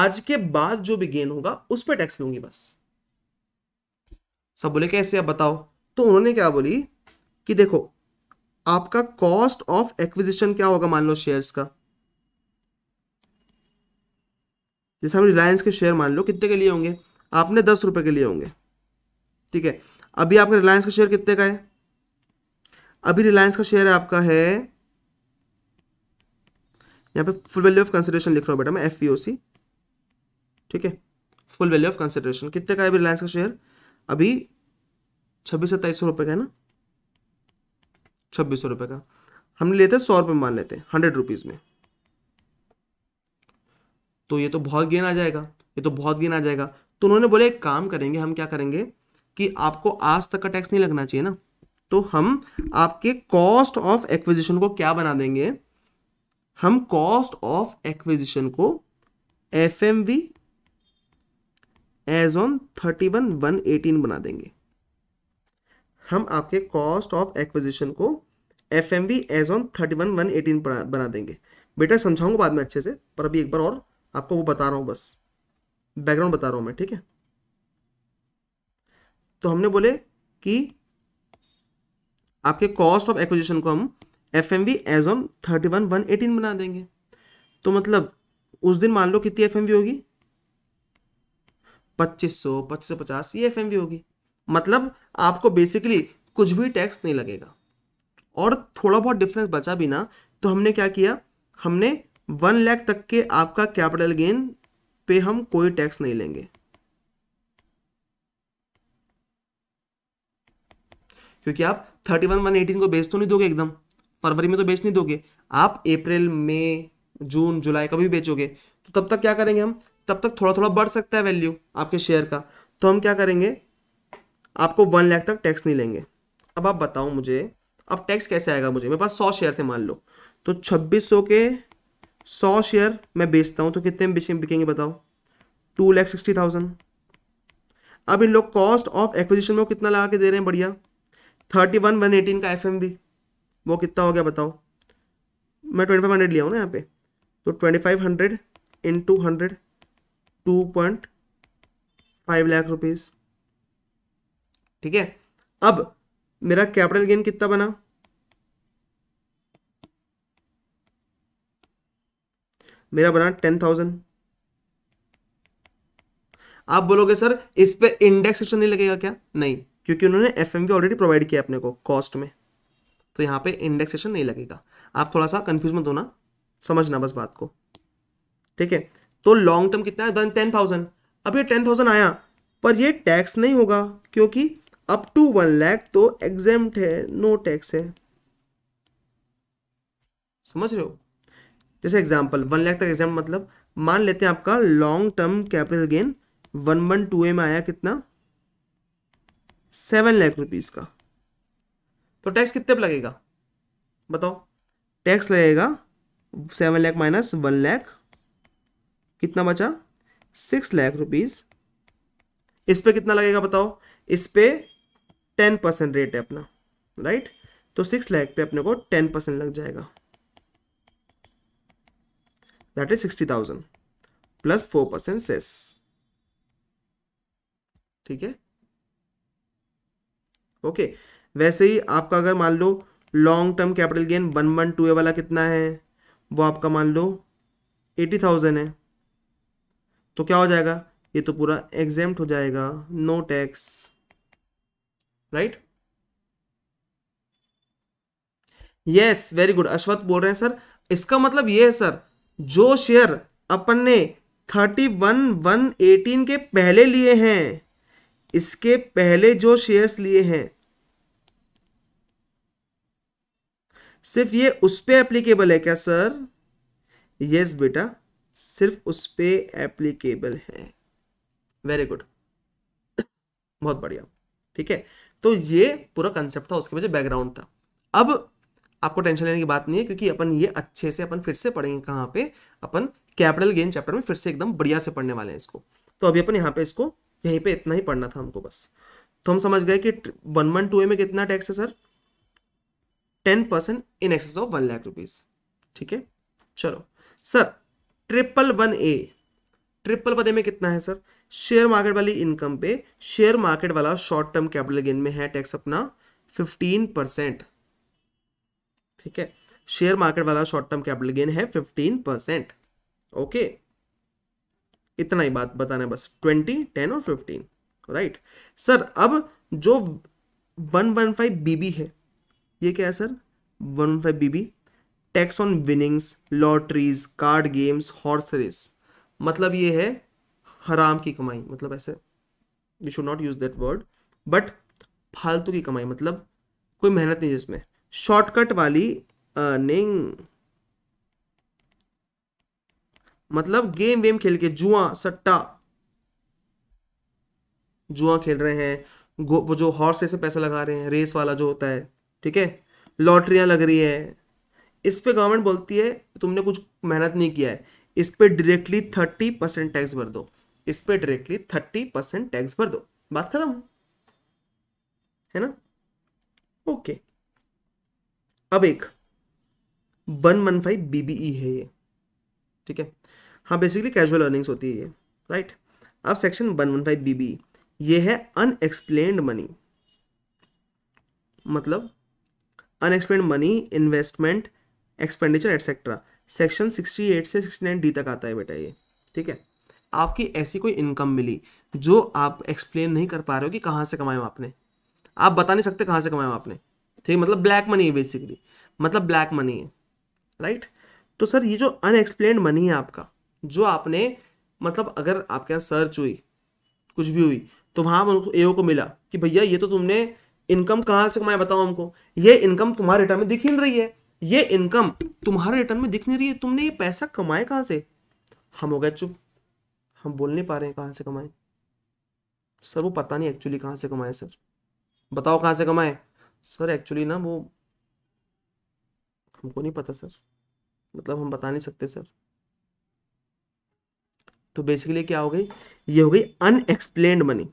आज के बाद जो भी गेन होगा उस पर टैक्स लूंगी बस सब बोले कैसे आप बताओ तो उन्होंने क्या बोली कि देखो आपका कॉस्ट ऑफ एक्विजिशन क्या होगा मान लो शेयर्स का जैसे हम रिलायंस के शेयर मान लो कितने के लिए होंगे आपने दस रुपये के लिए होंगे ठीक है अभी आपका रिलायंस का शेयर कितने का है अभी रिलायंस का शेयर आपका है यहाँ पे फुल वैल्यू ऑफ कंसिडरेशन लिख रहा हूँ बेटा मैं एफ e ठीक है फुल वैल्यू ऑफ कंसिडरेशन कितने का है अभी रिलायंस का शेयर अभी छब्बीस से तेईस सौ रुपये का है ना छब्बीस सौ रुपये का हमने लेते सौ रुपये मान लेते हैं हंड्रेड रुपीज़ में तो ये तो बहुत गेन आ जाएगा ये तो बहुत गेन आ जाएगा तो उन्होंने बोले एक काम करेंगे हम क्या करेंगे कि आपको आज तक का टैक्स नहीं लगना चाहिए ना तो हम आपके कॉस्ट ऑफ एक्विजिशन को क्या बना देंगे हम कॉस्ट ऑफ एक्विजिशन को F M V as on thirty one one eighteen बना देंगे हम आपके कॉस्ट ऑफ एक्विजिशन को F M V as on thirty one one eighteen बना देंगे बेटा समझाऊंगा बाद में अच्छे से पर अभी एक बार और आपको वो बता रहा हूं बस बैकग्राउंड बता रहा हूं मैं ठीक है तो हमने बोले कि आपके कॉस्ट ऑफ एक्विजिशन को हम F M V as on thirty one one eighteen बना देंगे तो मतलब उस दिन मान लो कितनी एफ एम वी होगी पच्चीस सौ पच्चीस सौ पचास ये एफ एम वी होगी मतलब आपको बेसिकली कुछ भी टैक्स नहीं लगेगा और थोड़ा बहुत डिफरेंस बचा भी ना तो हमने क्या किया हमने वन लैख तक के आपका कैपिटल गेन पे हम कोई टैक्स नहीं लेंगे क्योंकि आप थर्टी वन वन एटीन को बेच तो नहीं दोगे एकदम फरवरी में तो बेच नहीं दोगे आप अप्रैल मई जून जुलाई कभी बेचोगे तो तब तक क्या करेंगे हम तब तक थोड़ा थोड़ा बढ़ सकता है वैल्यू आपके शेयर का तो हम क्या करेंगे आपको वन लाख तक टैक्स नहीं लेंगे अब आप बताओ मुझे अब टैक्स कैसे आएगा मुझे मेरे पास सौ शेयर थे मान लो तो छब्बीस सौ के सौ शेयर मैं बेचता हूँ तो कितने में बिकेंगे बताओ टू लैख सिक्सटी थाउजेंड अब इन लोग कॉस्ट ऑफ एक्विजिशन में कितना लगा के दे रहे हैं बढ़िया थर्टी वन वन एटीन का एफ वो कितना हो गया बताओ मैं ट्वेंटी फाइव हंड्रेड लिया हूँ ना यहाँ पे तो twenty five hundred into hundred two point five lakh rupees ठीक है अब मेरा कैपिटल गेन कितना बना मेरा बना टेन थाउजेंड आप बोलोगे सर इस पे इंडेक्सेशन नहीं लगेगा क्या नहीं क्योंकि उन्होंने एफ एम ऑलरेडी प्रोवाइड किया अपने को कॉस्ट में तो यहां पे इंडेक्सेशन नहीं लगेगा आप थोड़ा सा कंफ्यूज मत होना समझना बस बात को ठीक है तो लॉन्ग टर्म कितना है टेन थाउजेंड अब ये टेन थाउजेंड आया पर ये टैक्स नहीं होगा क्योंकि अप टू वन लैख तो एग्जेम्ट है नो टैक्स है समझ रहे हो जैसे एग्जाम्पल वन लाख तक एग्जाम्पल मतलब मान लेते हैं आपका long term capital gain one one two A में आया कितना सेवन लाख रुपीज का तो टैक्स कितने पर लगेगा बताओ टैक्स लगेगा seven lakh minus one lakh कितना बचा सिक्स लाख रुपीज इस पर कितना लगेगा बताओ इस पे टेन परसेंट रेट है अपना राइट तो सिक्स लाख पे अपने को टेन परसेंट लग जाएगा that is 60,000 plus four percent cess ठीक है ओके वैसे ही आपका अगर मान लो long term capital gain one one two A वाला कितना है वो आपका मान लो एटी थाउजेंड है तो क्या हो जाएगा ये तो पूरा एग्जाम हो जाएगा no tax right yes very good Ashwat बोल रहे हैं सर इसका मतलब ये है सर जो शेयर अपन ने थर्टी वन वन एटीन के पहले लिए हैं इसके पहले जो शेयर्स लिए हैं सिर्फ ये उस पर एप्लीकेबल है क्या सर यस बेटा सिर्फ उस पर एप्लीकेबल है वेरी गुड बहुत बढ़िया ठीक है तो ये पूरा कंसेप्ट था उसके वजह बैकग्राउंड था अब आपको टेंशन लेने की बात नहीं है क्योंकि अपन ये अच्छे से अपन फिर से पढ़ेंगे कहाँ पे अपन कैपिटल गेन चैप्टर में फिर से एकदम बढ़िया से पढ़ने वाले हैं इसको तो अभी अपन यहाँ पे इसको यहीं पे इतना ही पढ़ना था हमको बस तो हम समझ गए कि वन वन टू ए में कितना टैक्स है sir ten percent in excess of one lakh rupees ठीक है चलो sir triple one A triple one A में कितना है सर शेयर मार्केट वाली इनकम पे शेयर मार्केट वाला शॉर्ट टर्म कैपिटल गेन में है टैक्स अपना फिफ्टीन परसेंट ठीक है शेयर मार्केट वाला शॉर्ट टर्म कैपिटल गेन है फिफ्टीन परसेंट ओके इतना ही बात बताना बस ट्वेंटी टेन और फिफ्टीन राइट सर अब जो वन वन फाइव बीबी है ये क्या है sir one one five BB tax on winnings lotteries card games horse race मतलब ये है हराम की कमाई मतलब ऐसे we should not use that word but फालतू की कमाई मतलब कोई मेहनत नहीं जिसमें शॉर्टकट वाली अर्निंग मतलब गेम वेम खेल के जुआ सट्टा जुआ खेल रहे हैं वो जो हॉर्स से पैसा लगा रहे हैं रेस वाला जो होता है ठीक है लॉटरियां लग रही है इस पे गवर्नमेंट बोलती है तुमने कुछ मेहनत नहीं किया है इस पे डायरेक्टली थर्टी परसेंट टैक्स भर दो इस पे डायरेक्टली थर्टी परसेंट टैक्स भर दो बात खत्म है ना ओके अब एक one one five B B E है ये ठीक है हाँ बेसिकली कैजुअल अर्निंग्स होती है ये राइट अब section one one five B B ये है अनएक्सप्लेन्ड मनी मतलब unexplained money investment expenditure etcetera section sixty eight से सिक्सटी नाइन डी तक आता है बेटा ये ठीक है आपकी ऐसी कोई इनकम मिली जो आप एक्सप्लेन नहीं कर पा रहे हो कि कहाँ से कमाए आपने आप बता नहीं सकते कहाँ से कमाए आपने ठीक मतलब ब्लैक मनी है बेसिकली मतलब ब्लैक मनी है राइट तो सर ये जो अनएक्सप्लेन मनी है आपका जो आपने मतलब अगर आपके यहाँ सर्च हुई कुछ भी हुई तो वहाँ उनको ए को मिला कि भैया ये तो तुमने इनकम कहाँ से कमाया बताओ हमको ये इनकम तुम्हारे रिटर्न में दिख ही नहीं रही है ये इनकम तुम्हारे रिटर्न में दिख नहीं रही है तुमने ये पैसा कमाए कहाँ से हम हो गए चुप हम बोल नहीं पा रहे हैं कहाँ से कमाए सर वो पता नहीं एक्चुअली कहाँ से कमाए सर बताओ कहाँ से कमाए सर एक्चुअली ना वो हमको नहीं पता सर मतलब हम बता नहीं सकते सर तो बेसिकली क्या हो गई ये हो गई अनएक्सप्लेन्ड मनी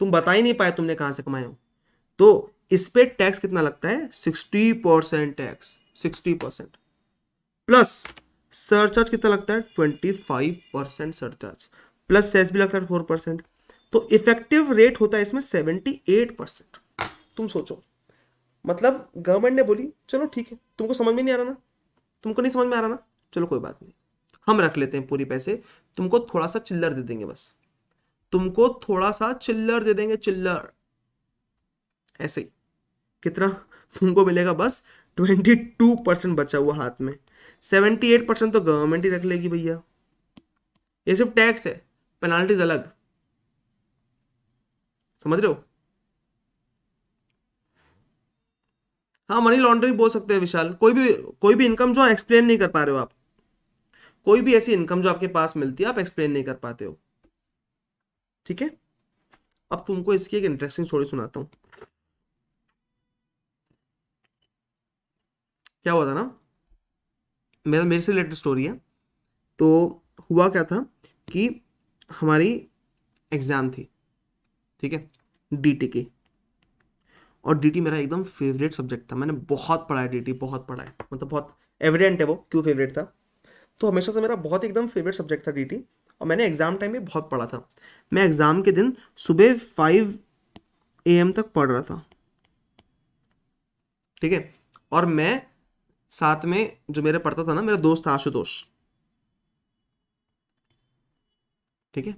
तुम बता ही नहीं पाए तुमने कहाँ से कमाए हो तो इस पे टैक्स कितना लगता है sixty percent tax sixty percent plus surcharge कितना लगता है twenty five percent surcharge plus cess भी लगता है फोर परसेंट तो इफेक्टिव रेट होता है इसमें सेवेंटी एट परसेंट तुम सोचो मतलब गवर्नमेंट ने बोली चलो ठीक है तुमको समझ में नहीं आ रहा ना तुमको नहीं समझ में आ रहा ना चलो कोई बात नहीं हम रख लेते हैं पूरी पैसे तुमको थोड़ा सा चिल्लर दे देंगे बस तुमको थोड़ा सा चिल्लर दे देंगे चिल्लर ऐसे ही कितना तुमको मिलेगा बस ट्वेंटी टू परसेंट बचा हुआ हाथ में सेवेंटी एट परसेंट तो गवर्नमेंट ही रख लेगी भैया ये सिर्फ टैक्स है पेनाल्टीज अलग समझ रहे हो हाँ मनी लॉन्ड्रिंग बोल सकते हैं विशाल कोई भी कोई भी इनकम जो एक्सप्लेन नहीं कर पा रहे हो आप कोई भी ऐसी इनकम जो आपके पास मिलती है आप एक्सप्लेन नहीं कर पाते हो ठीक है अब तुमको इसकी एक इंटरेस्टिंग स्टोरी सुनाता हूँ क्या हुआ था ना मेरा मेरे से रिलेटेड स्टोरी है तो हुआ क्या था कि हमारी एग्ज़ाम थी ठीक है डीटी की और डी मेरा एकदम फेवरेट सब्जेक्ट था मैंने बहुत पढ़ा है डी बहुत पढ़ा है मतलब बहुत एविडेंट है वो क्यों फेवरेट था तो हमेशा से मेरा बहुत एकदम फेवरेट सब्जेक्ट था डी और मैंने एग्ज़ाम टाइम में बहुत पढ़ा था मैं एग्ज़ाम के दिन सुबह फाइव ए एम तक पढ़ रहा था ठीक है और मैं साथ में जो मेरे पढ़ता था ना मेरा दोस्त था आशुतोष ठीक है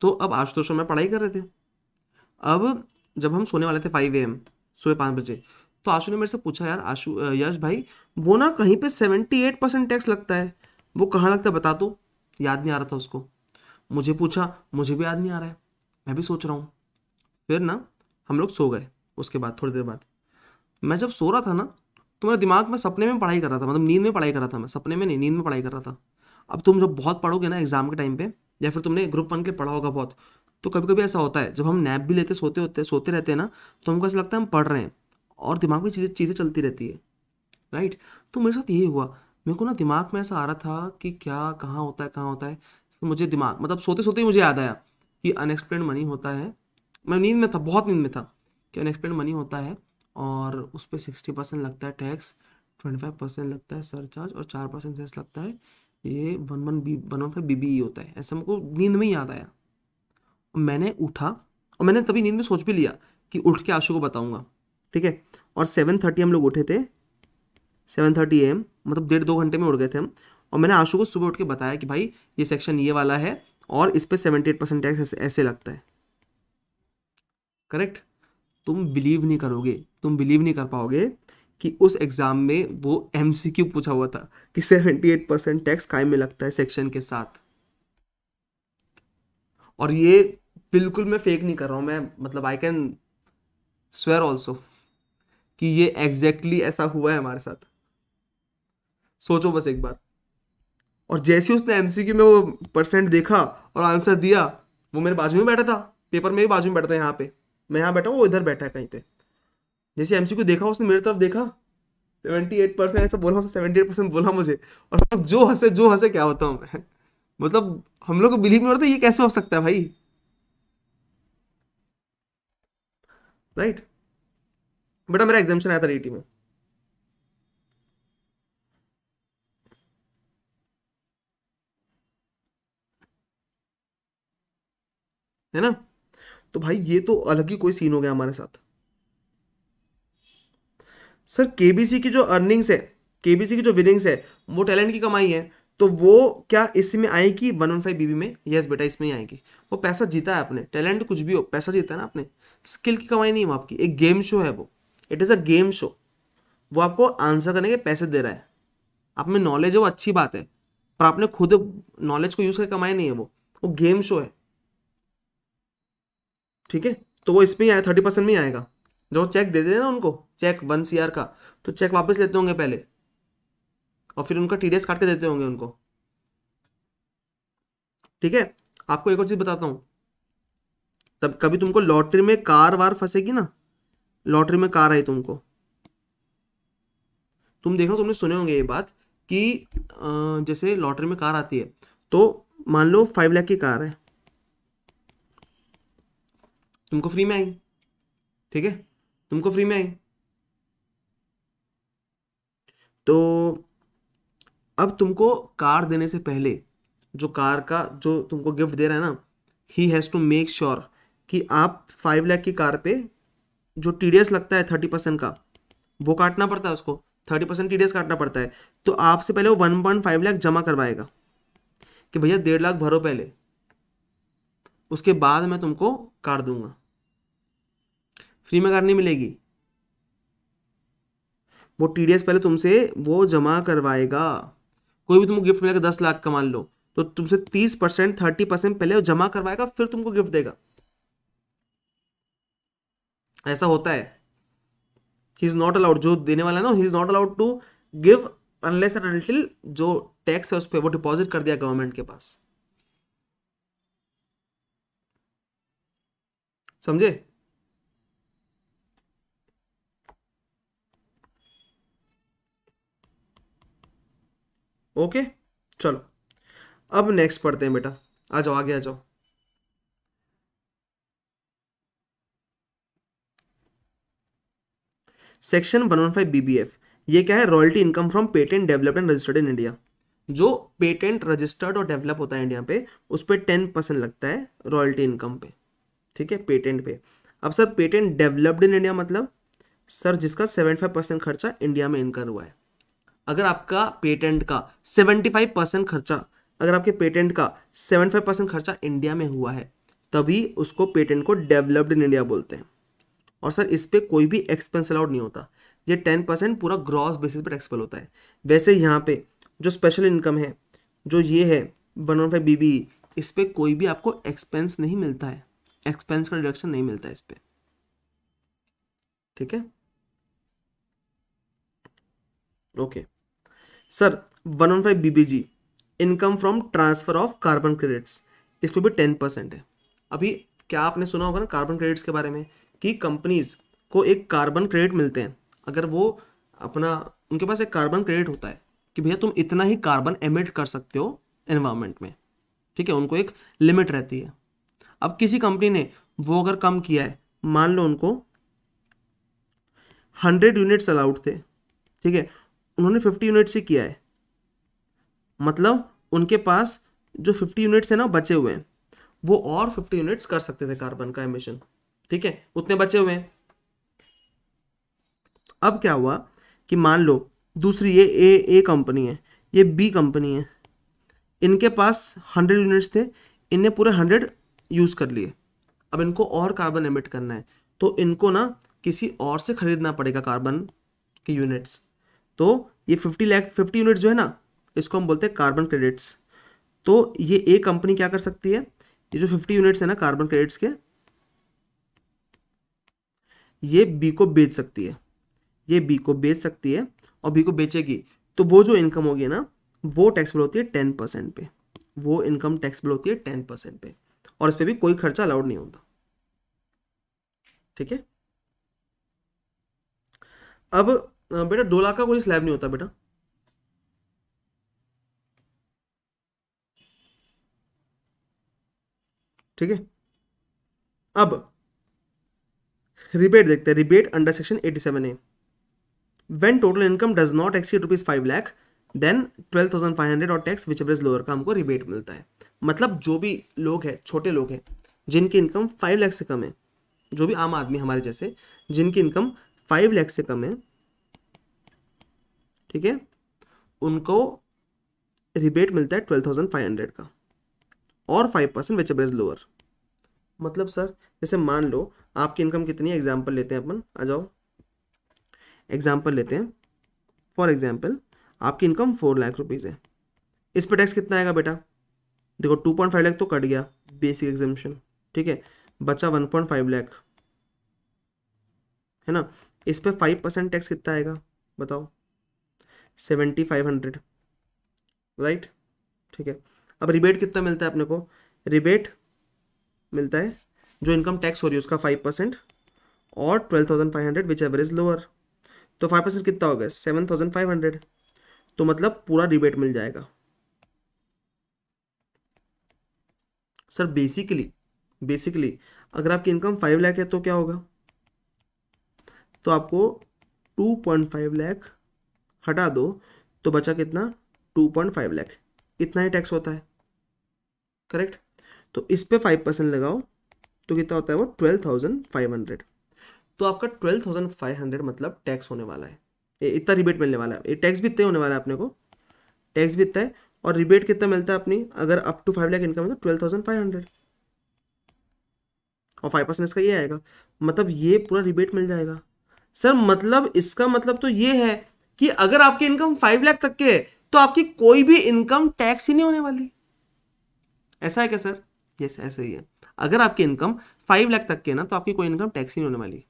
तो अब आशुतोष में पढ़ाई कर रहे थे अब जब हम सोने वाले थे फाइव ए एम सुबह पाँच बजे तो आशु ने मेरे से पूछा यार आशु यश भाई वो ना कहीं पे सेवेंटी एट परसेंट टैक्स लगता है वो कहाँ लगता है बता दो तो, याद नहीं आ रहा था उसको मुझे पूछा मुझे भी याद नहीं आ रहा है मैं भी सोच रहा हूँ फिर ना हम लोग सो गए उसके बाद थोड़ी देर बाद मैं जब सो रहा था ना तो मेरे दिमाग में सपने में पढ़ाई कर रहा था मतलब नींद में पढ़ाई कर रहा था मैं सपने में नहीं नींद में पढ़ाई कर रहा था अब तुम जब बहुत पढ़ोगे ना एग्जाम के टाइम पे या फिर तुमने ग्रुप वन के पढ़ा होगा बहुत तो कभी कभी ऐसा होता है जब हम नैप भी लेते सोते होते सोते रहते हैं ना तो हमको ऐसा लगता है हम पढ़ रहे हैं और दिमाग में चीज़ें चीज़ें चलती रहती है राइट तो मेरे साथ यही हुआ मेरे को ना दिमाग में ऐसा आ रहा था कि क्या कहाँ होता है कहाँ होता है तो मुझे दिमाग मतलब सोते सोते ही मुझे याद आया कि अनएक्सप्लेन मनी होता है मैं नींद में था बहुत नींद में था कि अनएक्सप्लेन मनी होता है और उस पर सिक्सटी परसेंट लगता है टैक्स ट्वेंटी फाइव परसेंट लगता है सरचार्ज और चार परसेंट सेस लगता है ये one one B one one five B B होता है ऐसा को नींद में ही याद आया मैंने उठा और मैंने तभी नींद में सोच भी लिया कि उठ के आशु को बताऊंगा ठीक है और सेवन थर्टी हम लोग उठे थे सेवन थर्टी एम मतलब डेढ़ दो घंटे में उठ गए थे हम और मैंने आशु को सुबह उठ के बताया कि भाई ये सेक्शन ये वाला है और इस पर सेवेंटी एट परसेंट टैक्स ऐसे लगता है करेक्ट तुम बिलीव नहीं करोगे तुम बिलीव नहीं कर पाओगे कि उस एग्ज़ाम में वो एम पूछा हुआ था कि सेवेंटी एट परसेंट टैक्स कायम में लगता है सेक्शन के साथ और ये बिल्कुल मैं फेक नहीं कर रहा हूँ मैं मतलब आई कैन स्वेयर ऑल्सो कि ये एग्जैक्टली exactly ऐसा हुआ है हमारे साथ सोचो बस एक बार और जैसे उसने एमसीक्यू में वो परसेंट देखा और आंसर दिया वो मेरे बाजू में बैठा था पेपर में भी बाजू में बैठा था यहाँ पे मैं यहाँ बैठा हूँ वो इधर बैठा है कहीं पे जैसे एम को देखा उसने मेरी तरफ देखा सेवेंटी एट परसेंट ऐसा बोला सेवेंटी एट परसेंट बोला मुझे और जो हंसे जो हंसे क्या होता हूँ मैं मतलब हम लोग को बिलीव नहीं होता ये कैसे हो सकता है भाई राइट बेटा मेरा एग्जामेशन आया था रेटी में है ना तो भाई ये तो अलग ही कोई सीन हो गया हमारे साथ सर केबीसी की जो अर्निंग्स है केबीसी की जो विनिंग्स है वो टैलेंट की कमाई है तो वो क्या इसमें आएगी वन वन फाइव बीबी में यस बेटा इसमें ही आएगी वो पैसा जीता है आपने टैलेंट कुछ भी हो पैसा जीता है ना आपने स्किल की कमाई नहीं है आपकी एक गेम शो है वो it is a game show वो आपको आंसर करने के पैसे दे रहा है आप में नॉलेज है वो अच्छी बात है पर आपने खुद नॉलेज को यूज़ करके कमाई नहीं है वो वो गेम शो है ठीक है तो वो इसमें ही आया थर्टी परसेंट में ही आएगा वो चेक दे देते ना उनको चेक वन सी का तो चेक वापस लेते होंगे पहले और फिर उनका टी काट के देते होंगे उनको ठीक है आपको एक और चीज़ बताता हूँ तब कभी तुमको लॉटरी में कार वार फंसेगी ना लॉटरी में कार आई तुमको तुम देखो तुमने सुने होंगे ये बात कि जैसे लॉटरी में कार आती है तो मान लो फाइव लाख की कार है तुमको फ्री में आई ठीक है तुमको फ्री में आई तो अब तुमको कार देने से पहले जो कार का जो तुमको गिफ्ट दे रहा है ना he has to make sure कि आप फाइव लाख की कार पे जो टी लगता है थर्टी परसेंट का वो काटना पड़ता है उसको थर्टी परसेंट टी काटना पड़ता है तो आपसे पहले वो वन पॉइंट फाइव लाख जमा करवाएगा कि भैया डेढ़ लाख भरो पहले उसके बाद मैं तुमको कार दूंगा फ्री में कार नहीं मिलेगी वो टी पहले तुमसे वो जमा करवाएगा कोई भी तुमको गिफ्ट मिलेगा दस लाख का मान लो तो तुमसे तीस परसेंट थर्टी परसेंट पहले वो जमा करवाएगा फिर तुमको गिफ्ट देगा ऐसा होता है ही इज़ नॉट अलाउड जो देने वाला है ना he is not allowed to give unless and until जो टैक्स है उस पर वो डिपॉजिट कर दिया गवर्नमेंट के पास समझे ओके चलो अब नेक्स्ट पढ़ते हैं बेटा आ जाओ आगे आ जाओ section one one B F ये क्या है royalty income from patent developed and registered in India जो पेटेंट रजिस्टर्ड और डेवलप होता है इंडिया पे उस पर टेन परसेंट लगता है रॉयल्टी इनकम पे ठीक है पेटेंट पे अब sir patent developed in India मतलब सर जिसका सेवेंटी फाइव परसेंट खर्चा इंडिया में इनकर हुआ है अगर आपका पेटेंट का सेवेंटी फाइव परसेंट खर्चा अगर आपके पेटेंट का सेवेंटी फाइव परसेंट खर्चा इंडिया में हुआ है तभी उसको पेटेंट को डेवलप्ड इन इंडिया बोलते हैं और सर इस पर कोई भी एक्सपेंस अलाउड नहीं होता ये टेन परसेंट पूरा ग्रॉस बेसिस पर टैक्सबल होता है वैसे यहाँ पे जो स्पेशल इनकम है जो ये है वन वन फाइव बी इस पर कोई भी आपको एक्सपेंस नहीं मिलता है एक्सपेंस का डिडक्शन नहीं मिलता है इस पर ठीक है okay sir one one five G income from transfer of carbon credits इस पर भी टेन परसेंट है अभी क्या आपने सुना होगा ना कार्बन क्रेडिट्स के बारे में कि कंपनीज को एक कार्बन क्रेडिट मिलते हैं अगर वो अपना उनके पास एक कार्बन क्रेडिट होता है कि भैया तुम इतना ही कार्बन एमिट कर सकते हो एनवायरमेंट में ठीक है उनको एक लिमिट रहती है अब किसी कंपनी ने वो अगर कम किया है मान लो उनको हंड्रेड यूनिट्स अलाउड थे ठीक है उन्होंने फिफ्टी यूनिट्स ही किया है मतलब उनके पास जो फिफ्टी यूनिट्स है ना बचे हुए हैं वो और फिफ्टी यूनिट्स कर सकते थे कार्बन का एमिशन ठीक है उतने बचे हुए हैं अब क्या हुआ कि मान लो दूसरी ये ए ए कंपनी है ये बी कंपनी है इनके पास हंड्रेड यूनिट्स थे इनने पूरे हंड्रेड यूज़ कर लिए अब इनको और कार्बन एमिट करना है तो इनको ना किसी और से ख़रीदना पड़ेगा कार्बन के यूनिट्स तो ये फिफ्टी लैख फिफ्टी यूनिट जो है ना इसको हम बोलते हैं कार्बन क्रेडिट्स तो ये ए कंपनी क्या कर सकती है ये जो फिफ्टी यूनिट्स है ना कार्बन क्रेडिट्स के ये बी को बेच सकती है ये बी को बेच सकती है और बी को बेचेगी तो वो जो इनकम होगी ना वो टैक्सबल होती है टेन परसेंट पे वो इनकम टैक्सबल होती है टेन परसेंट पे और इस पर भी कोई खर्चा अलाउड नहीं होता ठीक है अब बेटा दो लाख का कोई स्लैब नहीं होता बेटा ठीक है अब रिबेट देखते हैं rebate under section eighty seven A when total income does not exceed rupees five lakh then twelve thousand five hundred और टैक्स विच एवरेज लोअर का हमको रिबेट मिलता है मतलब जो भी लोग हैं छोटे लोग हैं जिनकी इनकम फाइव लैख से कम है जो भी आम आदमी हमारे जैसे जिनकी इनकम फाइव लैख से कम है ठीक है उनको रिबेट मिलता है ट्वेल्व थाउजेंड फाइव हंड्रेड का और five percent which ever is lower मतलब सर जैसे मान लो आपकी इनकम कितनी है एग्जाम्पल लेते हैं अपन आ जाओ एग्जाम्पल लेते हैं फॉर एग्जाम्पल आपकी इनकम फोर लाख रुपीज़ है इस पर टैक्स कितना आएगा बेटा देखो टू पॉइंट फाइव लाख तो कट गया बेसिक एग्जामेशन ठीक है बचा वन पॉइंट फाइव लैख है ना इस पर फाइव परसेंट टैक्स कितना आएगा बताओ सेवेंटी फाइव हंड्रेड राइट ठीक है अब रिबेट कितना मिलता है अपने को रिबेट मिलता है जो इनकम टैक्स हो रही है उसका फाइव परसेंट और twelve thousand five hundred which ever is lower तो फाइव परसेंट कितना हो गया सेवन थाउजेंड फाइव हंड्रेड तो मतलब पूरा रिबेट मिल जाएगा सर बेसिकली बेसिकली अगर आपकी इनकम फाइव लाख है तो क्या होगा तो आपको टू पॉइंट फाइव लाख हटा दो तो बचा कितना टू पॉइंट फाइव लाख इतना ही टैक्स होता है करेक्ट तो इस पे फाइव परसेंट लगाओ तो कितना होता है वो ट्वेल्व थाउजेंड फाइव हंड्रेड तो आपका ट्वेल्व थाउजेंड फाइव हंड्रेड मतलब टैक्स होने वाला है इतना रिबेट मिलने वाला है ये टैक्स भी इतना होने वाला है अपने को टैक्स भी इतना है और रिबेट कितना मिलता है अपनी अगर up to five lakh income है तो ट्वेल्व थाउजेंड फाइव हंड्रेड और फाइव परसेंट इसका ये आएगा मतलब ये पूरा रिबेट मिल जाएगा सर मतलब इसका मतलब तो ये है कि अगर आपकी इनकम फाइव लाख तक के है तो आपकी कोई भी इनकम टैक्स ही नहीं होने वाली ऐसा है क्या सर यस ऐसा ही है अगर आपकी इनकम फाइव लाख तक की है ना तो आपकी कोई इनकम टैक्स ही नहीं होने वाली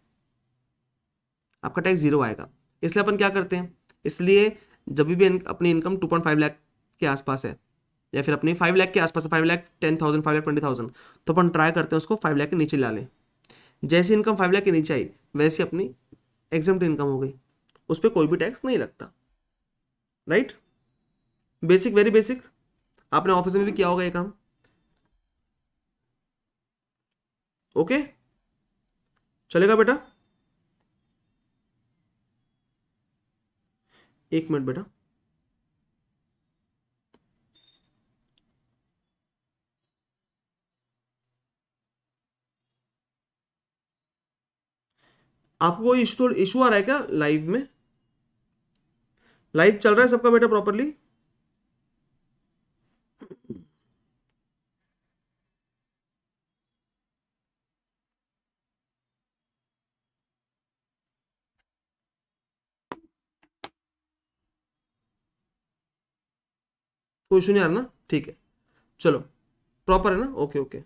आपका टैक्स जीरो आएगा इसलिए अपन क्या करते हैं इसलिए जब भी अपनी income two point five lakh के आसपास है या फिर अपनी फाइव लाख के आसपास five lakh ten thousand five lakh twenty thousand तो अपन ट्राई करते हैं उसको फाइव लाख के नीचे ला लें जैसी इनकम फाइव लाख के नीचे आई वैसी अपनी एग्जाम इनकम हो गई उस पर कोई भी टैक्स नहीं लगता राइट बेसिक वेरी बेसिक आपने ऑफिस में भी किया होगा ये काम ओके चलेगा बेटा एक मिनट बेटा आपको इशू आ रहा है क्या लाइव में लाइव चल रहा है सबका बेटा प्रॉपरली कोई इशू नहीं आ रहा ना ठीक है चलो प्रॉपर है ना ओके ओके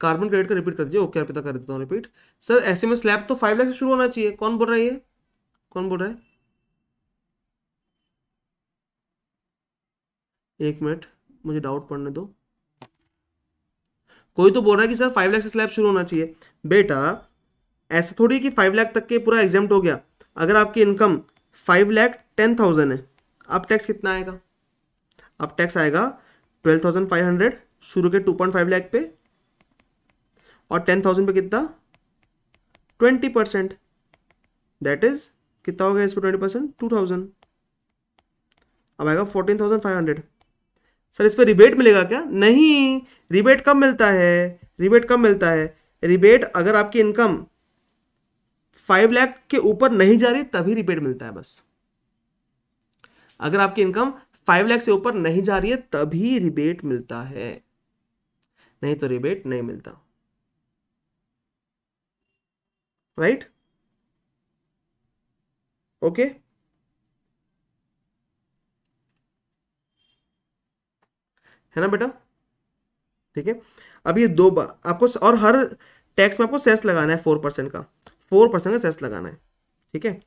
कार्बन क्रेडिट का रिपीट कर दीजिए ओके अर्पिता कर देता हूँ रिपीट सर ऐसे में स्लैब तो फाइव लाख से शुरू होना चाहिए कौन बोल रहा है ये कौन बोल रहा है एक मिनट मुझे डाउट पड़ने दो कोई तो बोल रहा है कि सर फाइव लाख से स्लैब शुरू होना चाहिए बेटा ऐसा थोड़ी कि फाइव लाख तक के पूरा एग्जाम हो गया अगर आपकी income five lakh ten thousand है आप टैक्स कितना आएगा अब टैक्स आएगा ट्वेल्व थाउजेंड फाइव हंड्रेड शुरू के टू पॉइंट फाइव लैख पे और टेन थाउजेंड पे कितना ट्वेंटी परसेंट दैट इज कितना हो गया इस पर ट्वेंटी परसेंट टू थाउजेंड अब आएगा fourteen thousand five hundred sir इस पर रिबेट मिलेगा क्या नहीं रिबेट कब मिलता है रिबेट कब मिलता है रिबेट अगर आपकी इनकम फाइव लाख के ऊपर नहीं जा रही तभी रिबेट मिलता है बस अगर आपकी इनकम फाइव लैख से ऊपर नहीं जा रही है तभी रिबेट मिलता है नहीं तो रिबेट नहीं मिलता राइट ओके है ना बेटा ठीक है अब ये दो बार आपको और हर टैक्स में आपको सेस लगाना है फोर परसेंट का फोर परसेंट का सेस लगाना है ठीक है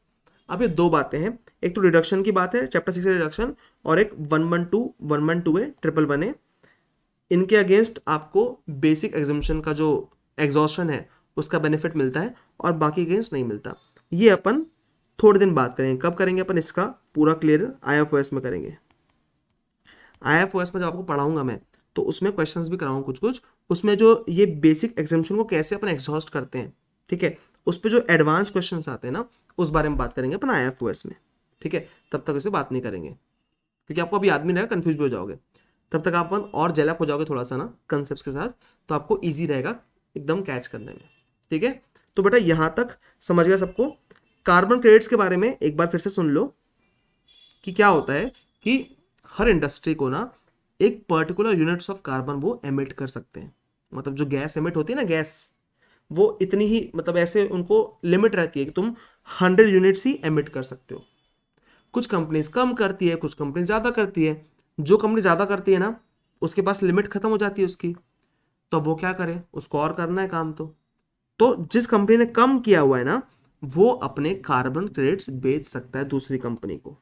अब ये दो बातें हैं एक तो रिडक्शन की बात है चैप्टर सिक्स रिडक्शन और एक one one two one one two A triple one A इनके अगेंस्ट आपको बेसिक एग्जिबिशन का जो एग्जॉशन है उसका बेनिफिट मिलता है और बाकी अगेंस्ट नहीं मिलता ये अपन थोड़े दिन बात करेंगे कब करेंगे अपन इसका पूरा क्लियर आई एफ में करेंगे आई एफ में जब आपको पढ़ाऊंगा मैं तो उसमें क्वेश्चंस भी कराऊंगा कुछ कुछ उसमें जो ये बेसिक एग्जामेशन को कैसे अपन एग्जॉस्ट करते हैं ठीक है उस पर जो एडवांस क्वेश्चन आते हैं ना उस बारे में बात करेंगे अपना आई एफ में ठीक है तब तक उसे बात नहीं करेंगे क्योंकि आपको अभी आदमी रहेगा कन्फ्यूज भी हो जाओगे तब तक आप और जेलअप हो जाओगे थोड़ा सा ना कंसेप्ट के साथ तो आपको ईजी रहेगा एकदम कैच करने में ठीक है तो बेटा यहाँ तक समझ गया सबको कार्बन क्रेडिट्स के बारे में एक बार फिर से सुन लो कि क्या होता है कि हर इंडस्ट्री को ना एक पर्टिकुलर यूनिट्स ऑफ कार्बन वो एमिट कर सकते हैं मतलब जो गैस एमिट होती है ना गैस वो इतनी ही मतलब ऐसे उनको लिमिट रहती है कि तुम हंड्रेड यूनिट्स ही एमिट कर सकते हो कुछ कंपनीज कम करती है कुछ कंपनी ज़्यादा करती है जो कंपनी ज़्यादा करती है ना उसके पास लिमिट ख़त्म हो जाती है उसकी तो वो क्या करे उसको और करना है काम तो तो जिस कंपनी ने कम किया हुआ है ना वो अपने कार्बन क्रेडिट्स बेच सकता है दूसरी कंपनी को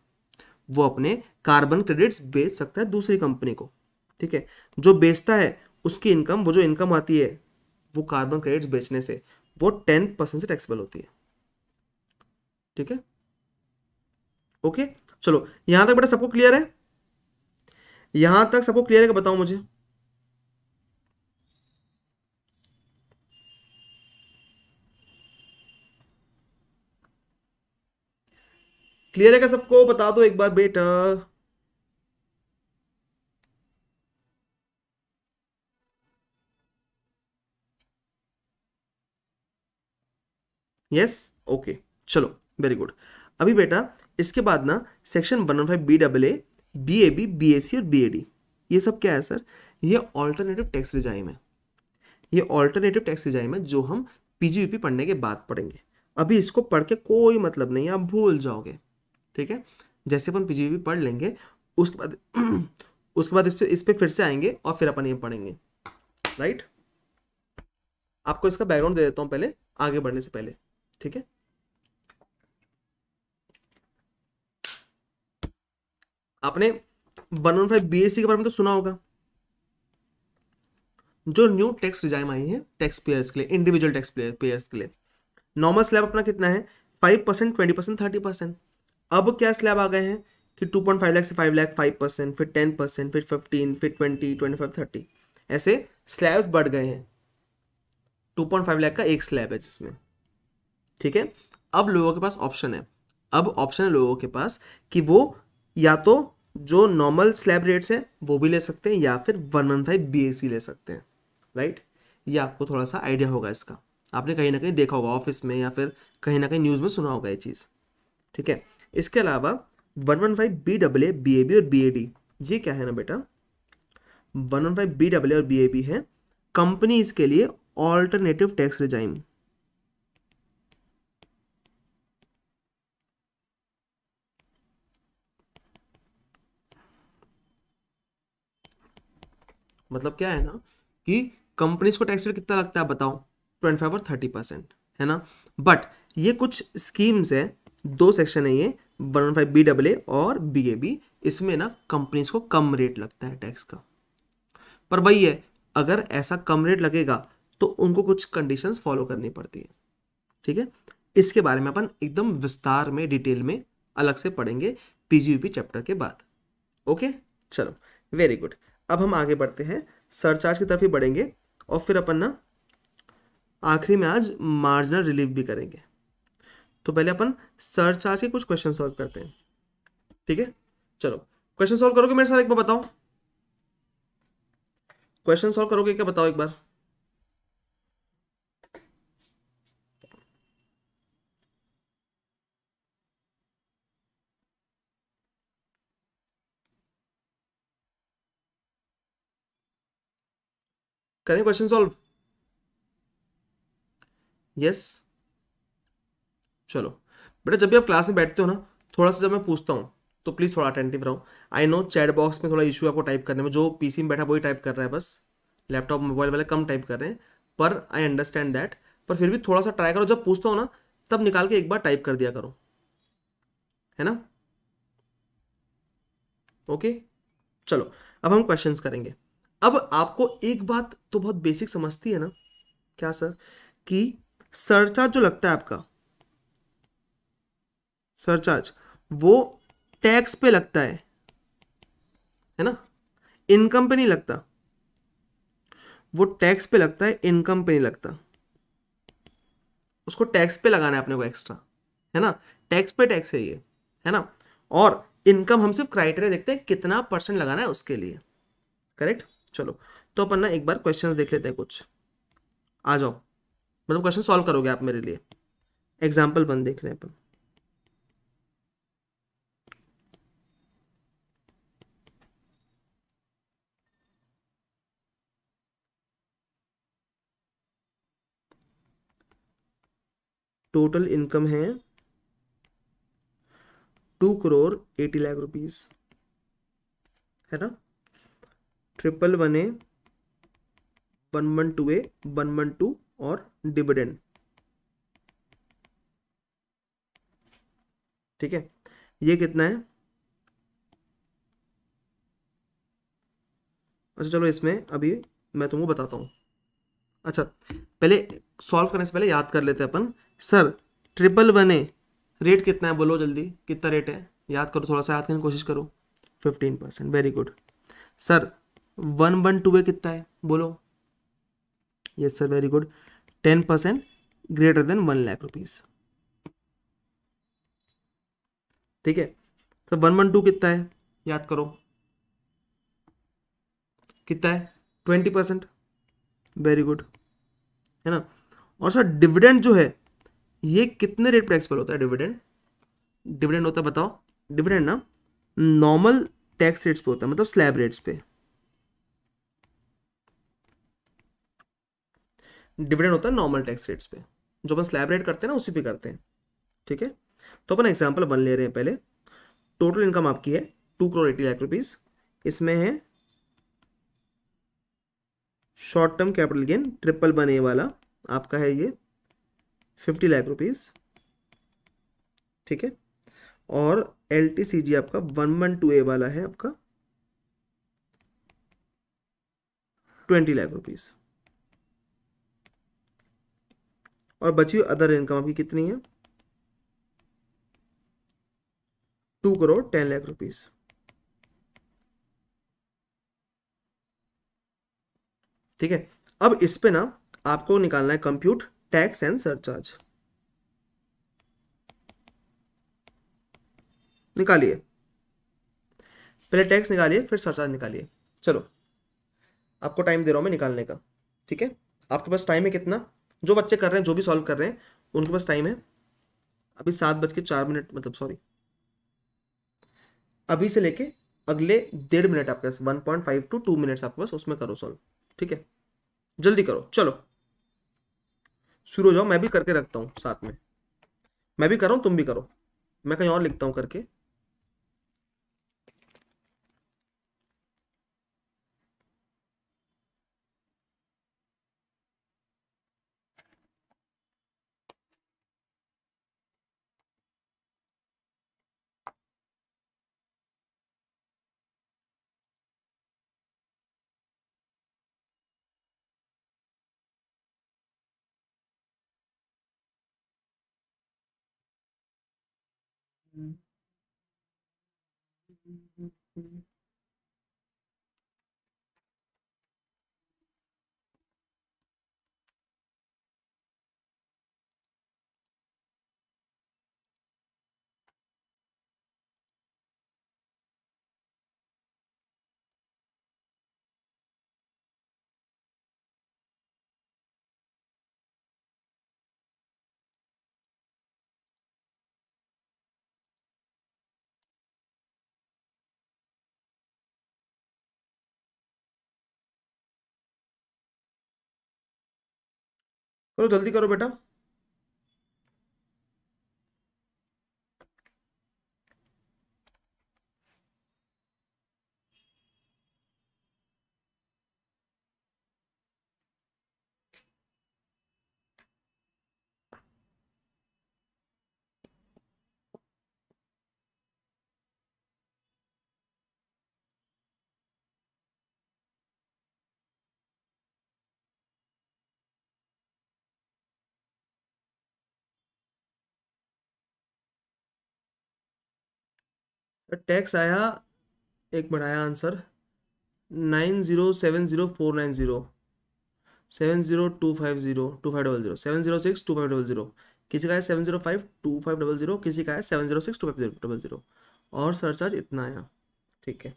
वो अपने कार्बन क्रेडिट्स बेच सकता है दूसरी कंपनी को ठीक है जो बेचता है उसकी इनकम वो जो इनकम आती है वो कार्बन क्रेडिट्स बेचने से वो टेन परसेंट से टैक्सेबल होती है ठीक है ओके चलो यहां तक बेटा सबको क्लियर है यहां तक सबको क्लियर है बताओ मुझे क्लियर है क्या सबको बता दो एक बार बेटा यस yes? Okay okay. चलो वेरी गुड अभी बेटा इसके बाद ना section one one five B double A B A B B A C और बी ए डी ये सब क्या है सर ये ऑल्टरनेटिव टैक्स रिजाइम है ये ऑल्टरनेटिव टैक्स रिजाइम है जो हम पीजीयूपी पढ़ने के बाद पढ़ेंगे अभी इसको पढ़ के कोई मतलब नहीं आप भूल जाओगे ठीक है जैसे अपन पीजीयूपी पढ़ लेंगे उसके बाद उसके बाद इस पर फिर से आएंगे और फिर अपन ये पढ़ेंगे राइट आपको इसका बैकग्राउंड दे देता हूँ पहले आगे बढ़ने से पहले ठीक है आपने वन वन फाइव बी के बारे में तो सुना होगा जो न्यू टैक्स रिजाइम आई है टैक्स पेयर्स के लिए इंडिविजुअल टैक्स पेयर्स के लिए नॉर्मल स्लैब अपना कितना है five percent twenty percent thirty percent अब क्या स्लैब आ गए हैं कि टू पॉइंट फाइव लैख से फाइव लैख फाइव परसेंट फिर टेन परसेंट फिर फिफ्टीन फिर ट्वेंटी ट्वेंटी फाइव थर्टी ऐसे स्लैब्स बढ़ गए हैं टू पॉइंट फाइव लैख का एक स्लैब है जिसमें ठीक है अब लोगों के पास ऑप्शन है अब ऑप्शन है लोगों के पास कि वो या तो जो नॉर्मल स्लैब रेट्स हैं वो भी ले सकते हैं या फिर वन वन फाइव बी ले सकते हैं राइट ये आपको थोड़ा सा आइडिया होगा इसका आपने कहीं ना कहीं देखा होगा ऑफिस में या फिर कहीं ना कहीं न्यूज़ में सुना होगा ये चीज़ ठीक है इसके अलावा one one five B double A B A B और बी ए डी ये क्या है ना बेटा one one five B double A और बी ए बी है कंपनीज के लिए ऑल्टरनेटिव टैक्स रिजाइम मतलब क्या है ना कि कंपनीज को टैक्स रेट कितना लगता है बताओ ट्वेंटी फाइव और थर्टी परसेंट है ना बट ये कुछ स्कीम्स है दो सेक्शन है ये one one five B double A और बी ए बी इसमें ना कंपनीज को कम रेट लगता है टैक्स का पर वही है अगर ऐसा कम रेट लगेगा तो उनको कुछ कंडीशंस फॉलो करनी पड़ती है ठीक है इसके बारे में अपन एकदम विस्तार में डिटेल में अलग से पढ़ेंगे पीजीवीपी चैप्टर के बाद ओके चलो वेरी गुड अब हम आगे बढ़ते हैं सरचार्ज की तरफ ही बढ़ेंगे और फिर अपन ना आखिरी में आज मार्जिनल रिलीफ भी करेंगे तो पहले अपन सरचार्ज के कुछ क्वेश्चन सॉल्व करते हैं ठीक है चलो क्वेश्चन सॉल्व करोगे मेरे साथ एक बार बताओ क्वेश्चन सॉल्व करोगे क्या बताओ एक बार करें क्वेश्चन सॉल्व यस चलो बेटा जब भी आप क्लास में बैठते हो ना थोड़ा सा जब मैं पूछता हूँ तो प्लीज़ थोड़ा अटेंटिव रहो आई नो चैट बॉक्स में थोड़ा इशू आपको टाइप करने में जो पीसी में बैठा वही टाइप कर रहा है बस लैपटॉप मोबाइल वाले कम टाइप कर रहे हैं पर आई अंडरस्टैंड दैट पर फिर भी थोड़ा सा ट्राई करो जब पूछता हूँ ना तब निकाल के एक बार टाइप कर दिया करो है ना ओके चलो अब हम क्वेश्चंस करेंगे अब आपको एक बात तो बहुत बेसिक समझती है ना क्या सर कि सरचार्ज जो लगता है आपका सरचार्ज वो टैक्स पे लगता है है ना इनकम पे नहीं लगता वो टैक्स पे लगता है इनकम पे नहीं लगता उसको टैक्स पे लगाना है अपने को एक्स्ट्रा है ना टैक्स पे टैक्स है ये है ना और इनकम हम सिर्फ क्राइटेरिया देखते हैं कितना परसेंट लगाना है उसके लिए करेक्ट चलो तो अपन ना एक बार क्वेश्चंस देख लेते हैं कुछ आ जाओ मतलब क्वेश्चन सॉल्व करोगे आप मेरे लिए एग्जाम्पल वन देख रहे हैं अपन टोटल इनकम है two crore eighty lakh rupees है ना triple one A one one two A one one two और डिविडेंड ठीक है ये कितना है अच्छा चलो इसमें अभी मैं तुमको बताता हूँ अच्छा पहले सॉल्व करने से पहले याद कर लेते हैं अपन sir triple one A rate कितना है बोलो जल्दी कितना रेट है याद करो थोड़ा सा याद करने की कोशिश करो fifteen percent very good sir one one two A कितना है बोलो yes sir very good ten percent greater than one lakh rupees ठीक है सर वन वन टू कितना है याद करो कितना है ट्वेंटी परसेंट वेरी गुड है ना और सर डिविडेंड जो है ये कितने रेट पर होता है डिविडेंड डिविडेंड होता है बताओ डिविडेंड ना नॉर्मल टैक्स रेट्स पे होता है मतलब स्लैब रेट्स पे डिविडेंड होता है नॉर्मल टैक्स रेट्स पे जो अपन स्लैब रेट करते हैं ना उसी पे करते हैं ठीक है तो अपन एग्जाम्पल वन ले रहे हैं पहले टोटल इनकम आपकी है two crore eighty lakh rupees इसमें है short term capital gain triple one A वाला आपका है ये फिफ्टी लाख रुपीज़ ठीक है और एल टी सी जी आपका वन वन टू ए वाला है आपका ट्वेंटी लाख रुपीज़ और बची हुई अदर इनकम आपकी कितनी है two crore ten lakh rupees ठीक है अब इस पे ना आपको निकालना है कंप्यूट टैक्स एंड सरचार्ज निकालिए पहले टैक्स निकालिए फिर सरचार्ज निकालिए चलो आपको टाइम दे रहा हूं मैं निकालने का ठीक है आपके पास टाइम है कितना जो बच्चे कर रहे हैं जो भी सॉल्व कर रहे हैं उनके पास टाइम है अभी सात बज के चार मिनट मतलब सॉरी अभी से लेके अगले डेढ़ मिनट आपके पास one point five to two minutes आपके पास उसमें करो सॉल्व ठीक है जल्दी करो चलो शुरू हो जाओ मैं भी करके रखता हूँ साथ में मैं भी हूँ तुम भी करो मैं कहीं और लिखता हूँ करके Mm-hmm. करो जल्दी करो बेटा तो टैक्स आया एक बढ़ाया answer nine zero seven zero four nine zero seven zero two five zero two five double zero seven zero six two five double zero किसी का है seven zero five two five double zero किसी का है seven zero six two five zero double zero और सरचार्ज इतना आया ठीक है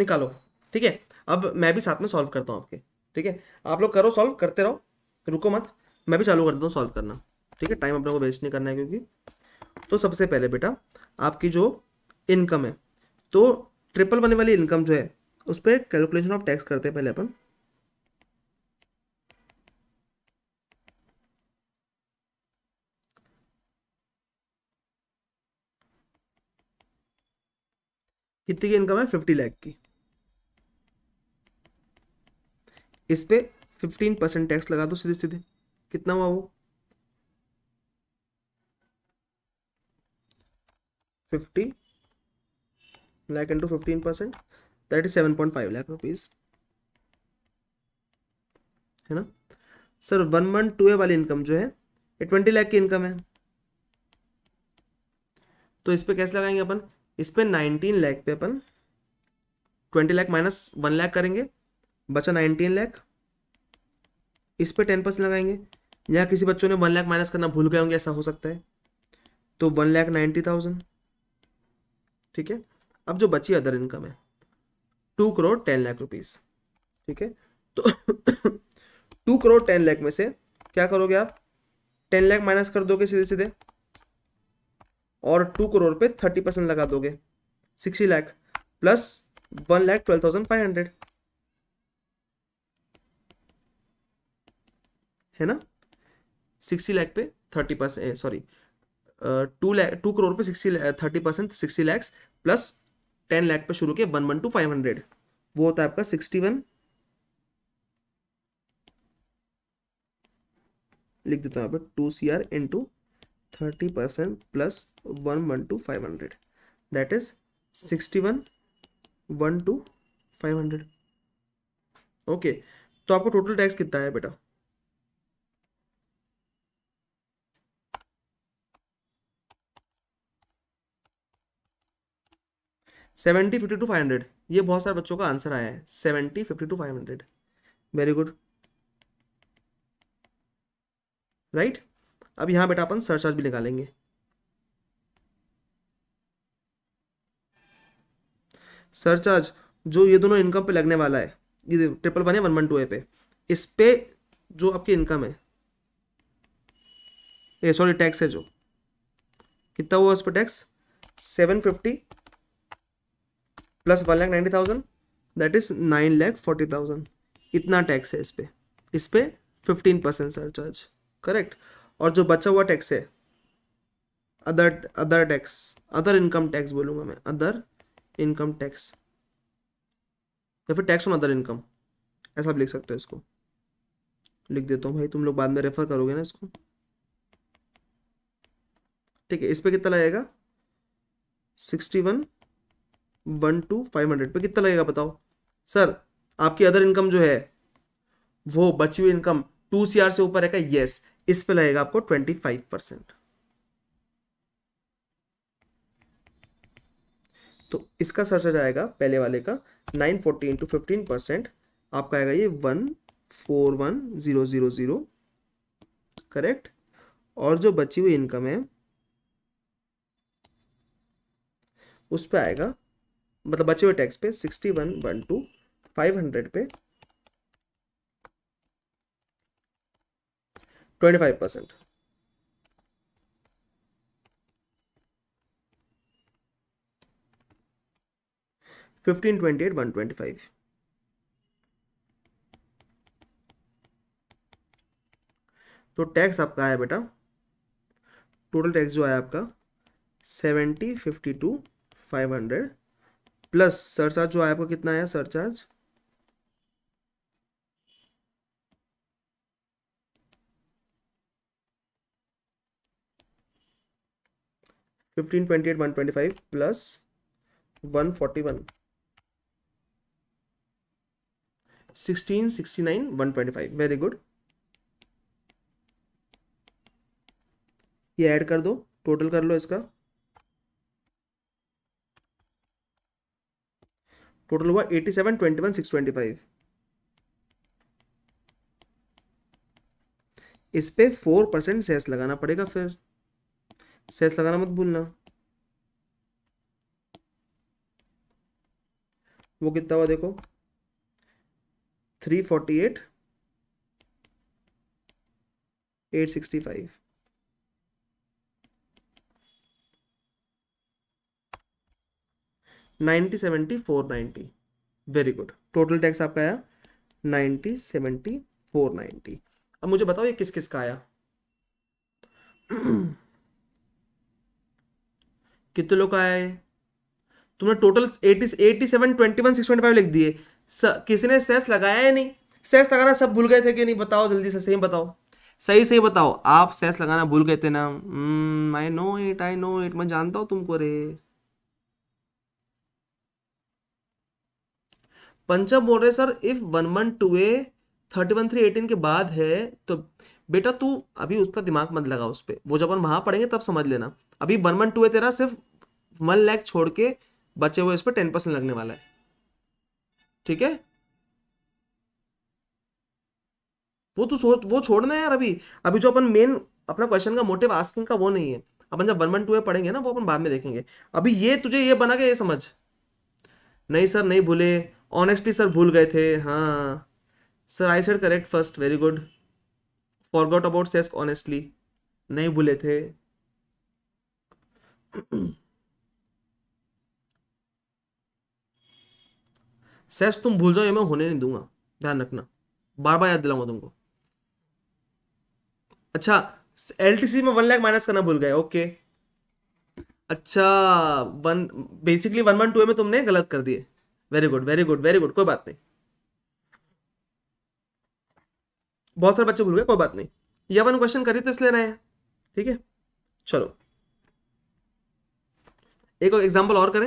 निकालो ठीक है अब मैं भी साथ में सॉल्व करता हूँ आपके ठीक है आप लोग करो सॉल्व करते रहो रुको मत मैं भी चालू कर देता हूँ सॉल्व करना ठीक है टाइम अपने को वेस्ट नहीं करना है क्योंकि तो सबसे पहले बेटा आपकी जो इनकम है तो ट्रिपल बनने वाली इनकम जो है उस पर कैलकुलेशन ऑफ टैक्स करते हैं पहले अपन कितनी की इनकम है फिफ्टी लाख की इस पर फिफ्टीन परसेंट टैक्स लगा दो सीधे सीधे कितना हुआ वो 50 lakh into 15 percent that is 7.5 lakh rupees है ना sir one one two A वाली इनकम जो है ये ट्वेंटी लाख की इनकम है तो इस पर कैसे लगाएंगे अपन इस पर नाइनटीन लैख पे अपन twenty lakh minus one lakh करेंगे बचा नाइनटीन लाख इस पर टेन परसेंट लगाएंगे या किसी बच्चों ने वन लाख माइनस करना भूल गए होंगे ऐसा हो सकता है तो वन लाख नाइन्टी थाउजेंड ठीक है अब जो बची अदर इनकम है two crore ten lakh rupees ठीक है तो टू करोड़ टेन लाख में से क्या करोगे आप टेन लाख माइनस कर दोगे सीधे सीधे और टू करोड़ पे थर्टी परसेंट लगा दोगे sixty lakh plus one lakh twelve thousand five hundred है ना सिक्सटी लाख पे thirty percent sorry two lakh two crore पे sixty thirty percent sixty lakhs plus ten lakh पे शुरू किया one one two five hundred वो होता है आपका सिक्सटी वन लिख देता हूँ यहाँ पे two C R into thirty percent plus one one two five hundred that is sixty one one two five hundred okay तो आपको टोटल टैक्स कितना है बेटा seventy fifty two five hundred ये बहुत सारे बच्चों का आंसर आया है seventy fifty two five hundred very good right अब यहां बेटा अपन सरचार्ज भी निकालेंगे सरचार्ज जो ये दोनों इनकम पे लगने वाला है ये ट्रिपल वन है वन वन टू ए पे इस पे जो आपकी इनकम है ये सॉरी टैक्स है जो कितना हुआ उस पर tax seven fifty plus one lakh ninety thousand that is nine lakh forty thousand इतना टैक्स है इस पर इस पर fifteen percent surcharge correct और जो बचा हुआ टैक्स है other other tax other income tax बोलूँगा मैं अदर इनकम टैक्स या फिर टैक्स ऑन अदर इनकम ऐसा आप लिख सकते हो इसको लिख देता हूँ भाई तुम लोग बाद में रेफर करोगे ना इसको ठीक है इस पर कितना लगेगा sixty one one two five hundred पर कितना लगेगा बताओ सर आपकी अदर इनकम जो है वो बची हुई इनकम टू सी आर से ऊपर है का यस इस पे लगेगा आपको ट्वेंटी फाइव परसेंट तो इसका सर सर आएगा पहले वाले का nine forty into fifteen percent आपका आएगा ये one four one zero zero zero correct और जो बची हुई इनकम है उस पर आएगा मतलब बचे हुए टैक्स पे sixty one one two five hundred पे twenty five percent fifteen twenty eight one twenty five तो टैक्स आपका आया बेटा टोटल टैक्स जो आया आपका seventy fifty two five hundred plus surcharge जो आया कितना आया surcharge fifteen twenty eight one twenty five plus one forty one sixteen sixty nine one twenty five very good ये ऐड कर दो टोटल कर लो इसका टोटल हुआ eighty seven twenty one six twenty five इस पे फोर परसेंट सेस लगाना पड़ेगा फिर सेस लगाना मत भूलना वो कितना हुआ देखो three forty eight eight sixty five ninety seventy four ninety very good total tax आपका आया नाइन्टी सेवेंटी फोर नाइन्टी अब मुझे बताओ ये किस किस का आया कितने लोग का आया तुमने total eighty eighty seven twenty one six twenty five लिख दिए किसी ने सेस लगाया या नहीं सेस लगाना सब भूल गए थे कि नहीं बताओ जल्दी से सही बताओ सही सही बताओ आप सेस लगाना भूल गए थे ना I know it I know it मैं जानता हूँ तुमको रे पंचम बोल रहे sir if one one two A thirty one three eighteen के बाद है तो बेटा तू अभी उसका दिमाग मत लगा उस पर वो जब हम वहां पढ़ेंगे तब समझ लेना अभी वन वन टू ए तेरा सिर्फ वन लैख छोड़ के बचे हुए इस पर टेन परसेंट लगने वाला है ठीक है वो तू सोच वो छोड़ना है यार अभी अभी जो अपन मेन अपना क्वेश्चन का मोटिव आस्किंग का वो नहीं है अपन जब वन वन टू ए पढ़ेंगे ना वो अपन बाद में देखेंगे अभी ये तुझे ये बना के ये समझ नहीं सर नहीं भूले ऑनेस्टली सर भूल गए थे हाँ sir I said correct first very good forgot about सेस्क ऑनेस्टली नहीं भूले थे सेस तुम भूल जाओ ये मैं होने नहीं दूंगा ध्यान रखना बार बार याद दिलाऊंगा तुमको अच्छा एलटीसी में वन लैख माइनस करना भूल गए ओके अच्छा one basically one one two में तुमने गलत कर दिए very good very good very good कोई बात नहीं बहुत सारे बच्चे भूल गए कोई बात नहीं ये वन क्वेश्चन करी तो इसलिए रहे हैं ठीक है चलो एक एग्जाम्पल और करें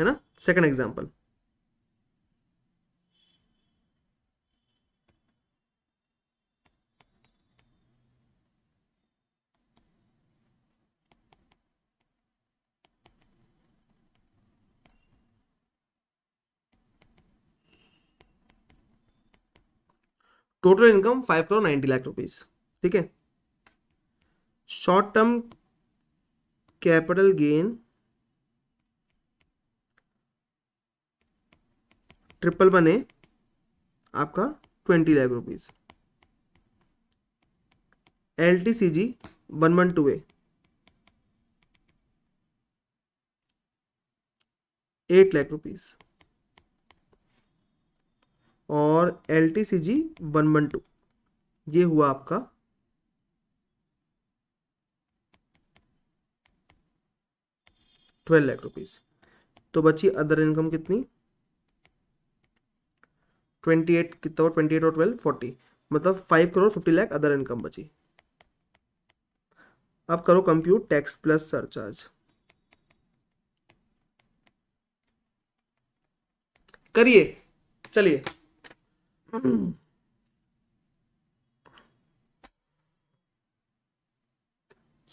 है ना second example total income five crore ninety lakh rupees ठीक है short term capital gain triple बने आपका twenty lakh rupees L T C G one one two eight lakh rupees और L T C G one one two ये हुआ आपका ट्वेल्व लाख रुपीज तो बची अदर इनकम कितनी ट्वेंटी एट कितना ट्वेंटी एट और ट्वेल्व फोर्टी मतलब five crore fifty lakh other income बची अब करो कंप्यूट टैक्स प्लस सरचार्ज करिए चलिए सो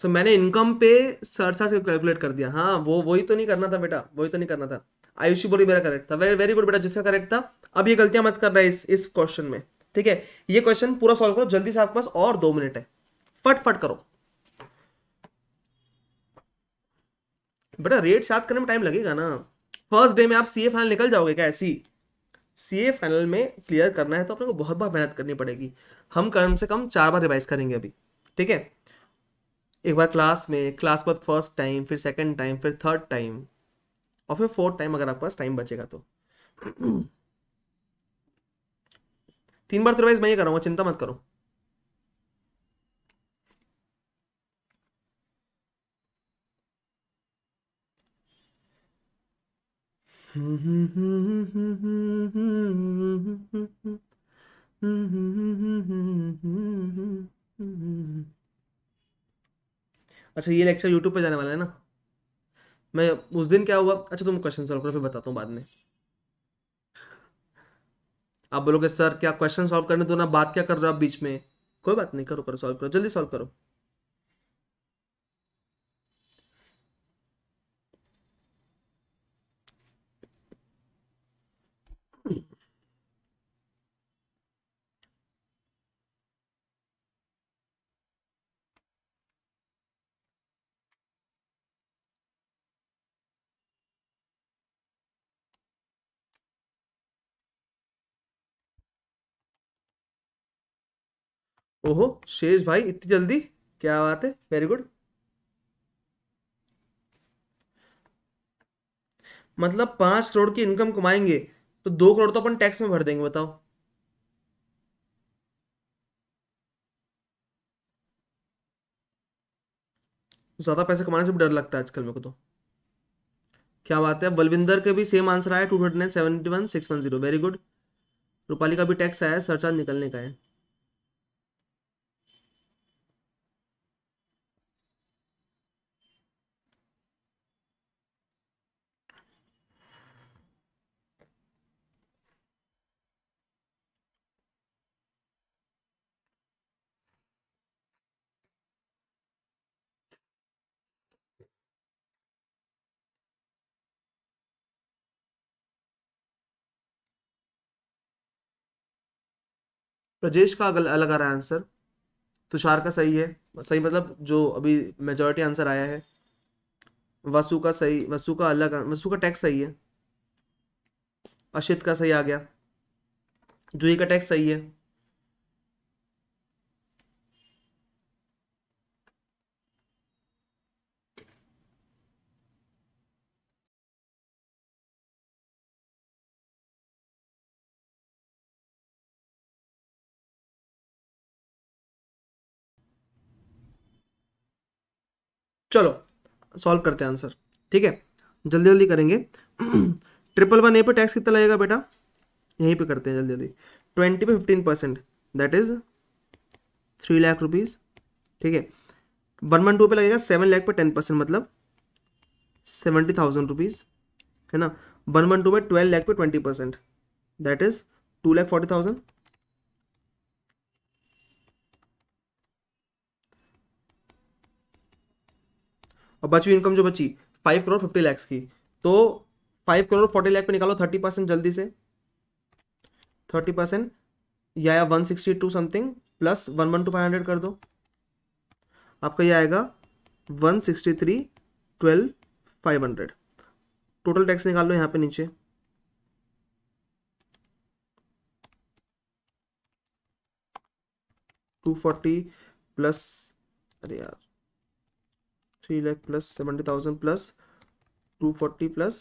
so, मैंने इनकम पे सर्च आज कैलकुलेट कर दिया हाँ वो वही तो नहीं करना था बेटा वही तो नहीं करना था आयुषी बोली मेरा करेक्ट था वेरी वेरी गुड बेटा जिसका करेक्ट था अब ये गलतियां मत करना इस इस क्वेश्चन में ठीक है ये क्वेश्चन पूरा सॉल्व करो जल्दी से आपके पास और दो मिनट है फट फट करो बेटा रेट याद करने में टाइम लगेगा ना फर्स्ट डे में आप सीए फाइनल निकल जाओगे क्या ऐसी सी फाइनल में क्लियर करना है तो अपने को बहुत बार मेहनत करनी पड़ेगी हम कम से कम चार बार रिवाइज करेंगे अभी ठीक है एक बार क्लास में क्लास के बाद फर्स्ट टाइम फिर सेकेंड टाइम फिर थर्ड टाइम और फिर फोर्थ टाइम अगर आपके पास टाइम बचेगा तो तीन बार तो रिवाइज मैं ये कर रहा हूँ चिंता मत करो अच्छा ये लेक्चर यूट्यूब पे जाने वाला है ना मैं उस दिन क्या हुआ अच्छा तुम क्वेश्चन सॉल्व करो फिर बताता हूँ बाद में आप बोलोगे सर क्या क्वेश्चन सॉल्व करने दो ना बात क्या कर रहे हो आप बीच में कोई बात नहीं करो करो सॉल्व करो जल्दी सॉल्व करो ओहो शेष भाई इतनी जल्दी क्या बात है वेरी गुड मतलब पांच करोड़ की इनकम कमाएंगे तो दो करोड़ तो अपन टैक्स में भर देंगे बताओ ज्यादा पैसे कमाने से भी डर लगता है आजकल मेरे को तो क्या बात है बलविंदर के भी सेम आंसर आया two hundred and seventy one six one zero very good Rupali का भी टैक्स आया है सरचार्ज निकलने का है प्रजेश का अलग आ रहा है आंसर तुषार का सही है सही मतलब जो अभी मेजोरिटी आंसर आया है वसु का सही वसु का अलग वसु का टैक्स सही है अशित का सही आ गया जूही का टैक्स सही है चलो सॉल्व करते हैं आंसर ठीक है जल्दी जल्दी करेंगे ट्रिपल वन ए पे टैक्स कितना लगेगा बेटा यहीं पे करते हैं जल्दी जल्दी ट्वेंटी पे fifteen percent that is three lakh rupees ठीक है वन वन टू पे लगेगा सेवन लाख पे टेन परसेंट मतलब सेवेंटी थाउजेंड रुपीज़ है ना वन वन टू में ट्वेल्व लाख पे twenty percent that is two lakh forty thousand और बची इनकम जो बची फाइव करोड़ फिफ्टी लैक्स की तो फाइव करोड़ फोर्टी लैख पे निकालो थर्टी परसेंट जल्दी से थर्टी परसेंट या one sixty two something plus one one two five hundred कर दो आपका ये आएगा one sixty three twelve five hundred total tax निकाल लो यहाँ पे नीचे टू फोर्टी प्लस अरे यार three lakh plus seventy thousand plus two forty plus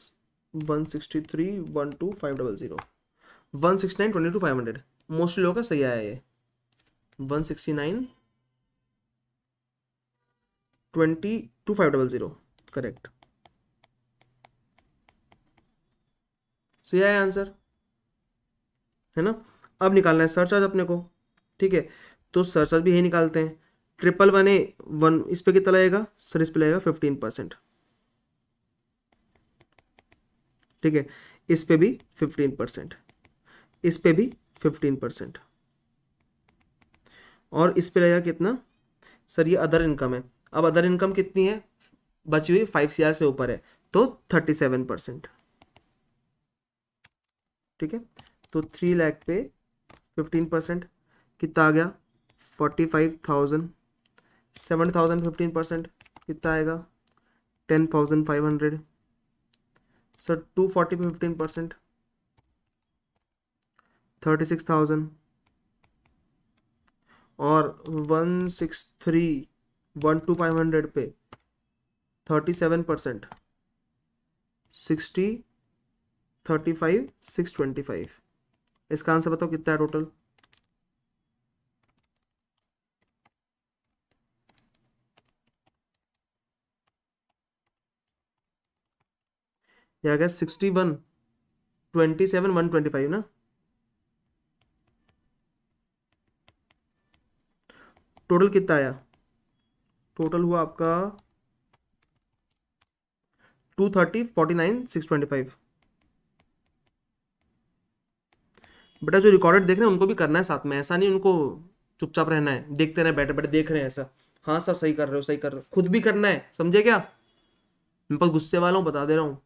one sixty three one two five double zero one sixty nine twenty two five hundred mostly लोगों का सही आया ये one sixty nine twenty two five double zero correct सही आया आंसर है ना अब निकालना है सरचार्ज अपने को ठीक है तो सरचार्ज भी यही निकालते हैं ट्रिपल वन ए वन इस पर कितना लगेगा सर इस पर लगेगा फिफ्टीन परसेंट ठीक है इस पे भी फिफ्टीन परसेंट इस पे भी फिफ्टीन परसेंट और इस पे लगेगा कितना सर ये अदर इनकम है अब अदर इनकम कितनी है बची हुई फाइव सी से ऊपर है तो थर्टी सेवन परसेंट ठीक है तो थ्री लाख पे फिफ्टीन परसेंट कितना आ गया forty five thousand seven thousand fifteen percent कितना आएगा ten thousand five hundred sir two forty पे fifteen percent thirty six thousand और one six three one two five hundred पे thirty seven percent sixty thirty five six twenty five इसका आंसर बताओ कितना है टोटल ये आ गया sixty one twenty seven one twenty five ना टोटल कितना आया टोटल हुआ आपका two thirty forty nine six twenty five बेटा जो रिकॉर्डेड देख रहे हैं उनको भी करना है साथ में ऐसा नहीं उनको चुपचाप रहना है देखते रहे बैठे बैठे देख रहे हैं ऐसा हाँ सर सही कर रहे हो सही कर रहे हो खुद भी करना है समझे क्या मैं पर गुस्से वाला हूँ बता दे रहा हूँ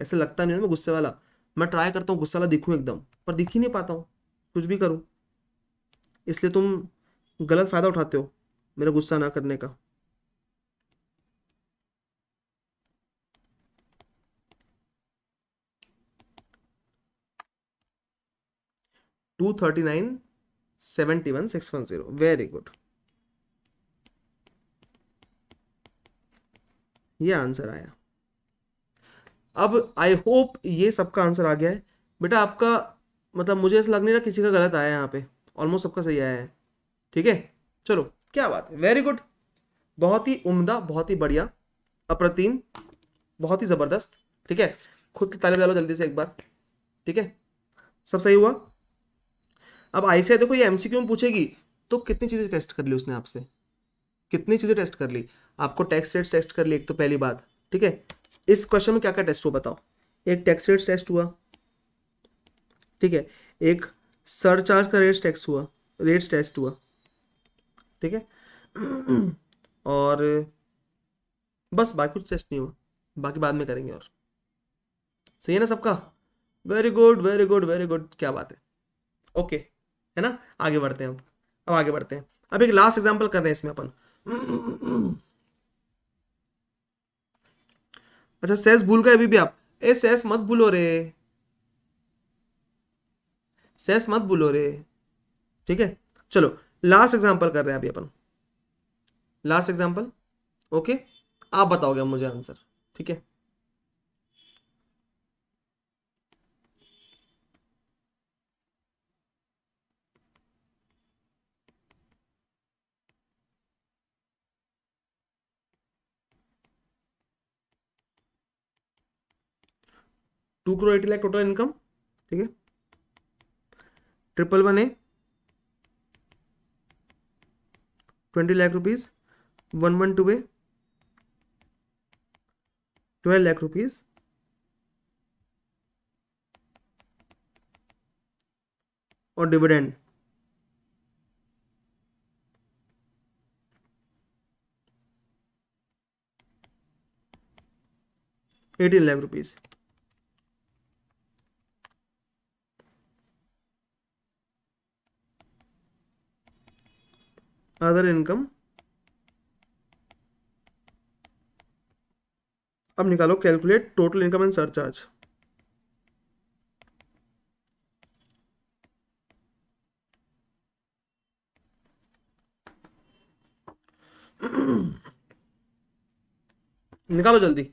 ऐसे लगता नहीं है मैं गुस्से वाला मैं ट्राई करता हूँ गुस्से वाला दिखूँ एकदम पर दिख ही नहीं पाता हूँ कुछ भी करूँ इसलिए तुम गलत फ़ायदा उठाते हो मेरा गुस्सा ना करने का two thirty nine seventy one six one zero very good ये आंसर आया अब आई होप ये सबका आंसर आ गया है बेटा आपका मतलब मुझे ऐसा लग नहीं रहा किसी का गलत आया यहाँ पे ऑलमोस्ट सबका सही आया है ठीक है चलो क्या बात है वेरी गुड बहुत ही उम्दा बहुत ही बढ़िया अप्रतिम बहुत ही ज़बरदस्त ठीक है खुद की तालीम डालो लो जल्दी से एक बार ठीक है सब सही हुआ अब आई से देखो ये एमसीक्यू में पूछेगी तो कितनी चीज़ें टेस्ट कर ली उसने आपसे कितनी चीज़ें टेस्ट कर ली आपको टैक्स रेट टेस्ट कर ली एक तो पहली बात ठीक है इस क्वेश्चन में क्या क्या टेस्ट हुआ बताओ एक टैक्स रेट टेस्ट हुआ ठीक है एक सरचार्ज का रेट टैक्स हुआ रेट टेस्ट हुआ ठीक है और बस बाकी कुछ टेस्ट नहीं हुआ बाकी बाद में करेंगे और सही है ना सबका very good very good very good क्या बात है ओके है ना आगे बढ़ते हैं अब अब आगे बढ़ते हैं अब एक लास्ट एग्जांपल कर रहे हैं इसमें अपन अच्छा सेस भूल गए अभी भी आप ए सेस मत भूलो रे सेस मत भूलो रे ठीक है चलो लास्ट एग्जाम्पल कर रहे हैं अभी अपन लास्ट एग्जाम्पल ओके आप बताओगे मुझे आंसर ठीक है two crore eighty lakh total income ठीक है triple one A twenty lakh rupees one one two A twelve lakh rupees और dividend eighteen lakh rupees other income अब निकालो calculate total income and surcharge निकालो जल्दी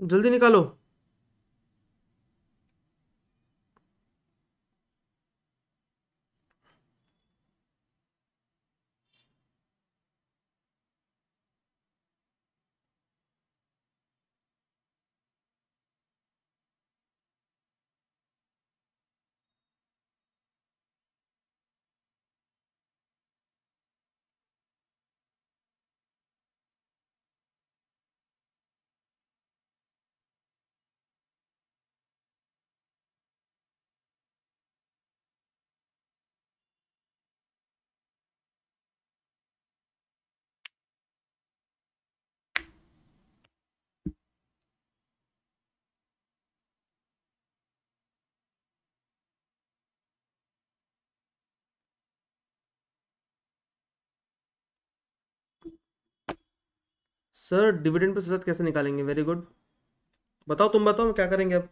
जल्दी निकालो सर डिविडेंड पे सत कैसे निकालेंगे वेरी गुड बताओ तुम बताओ क्या करेंगे अब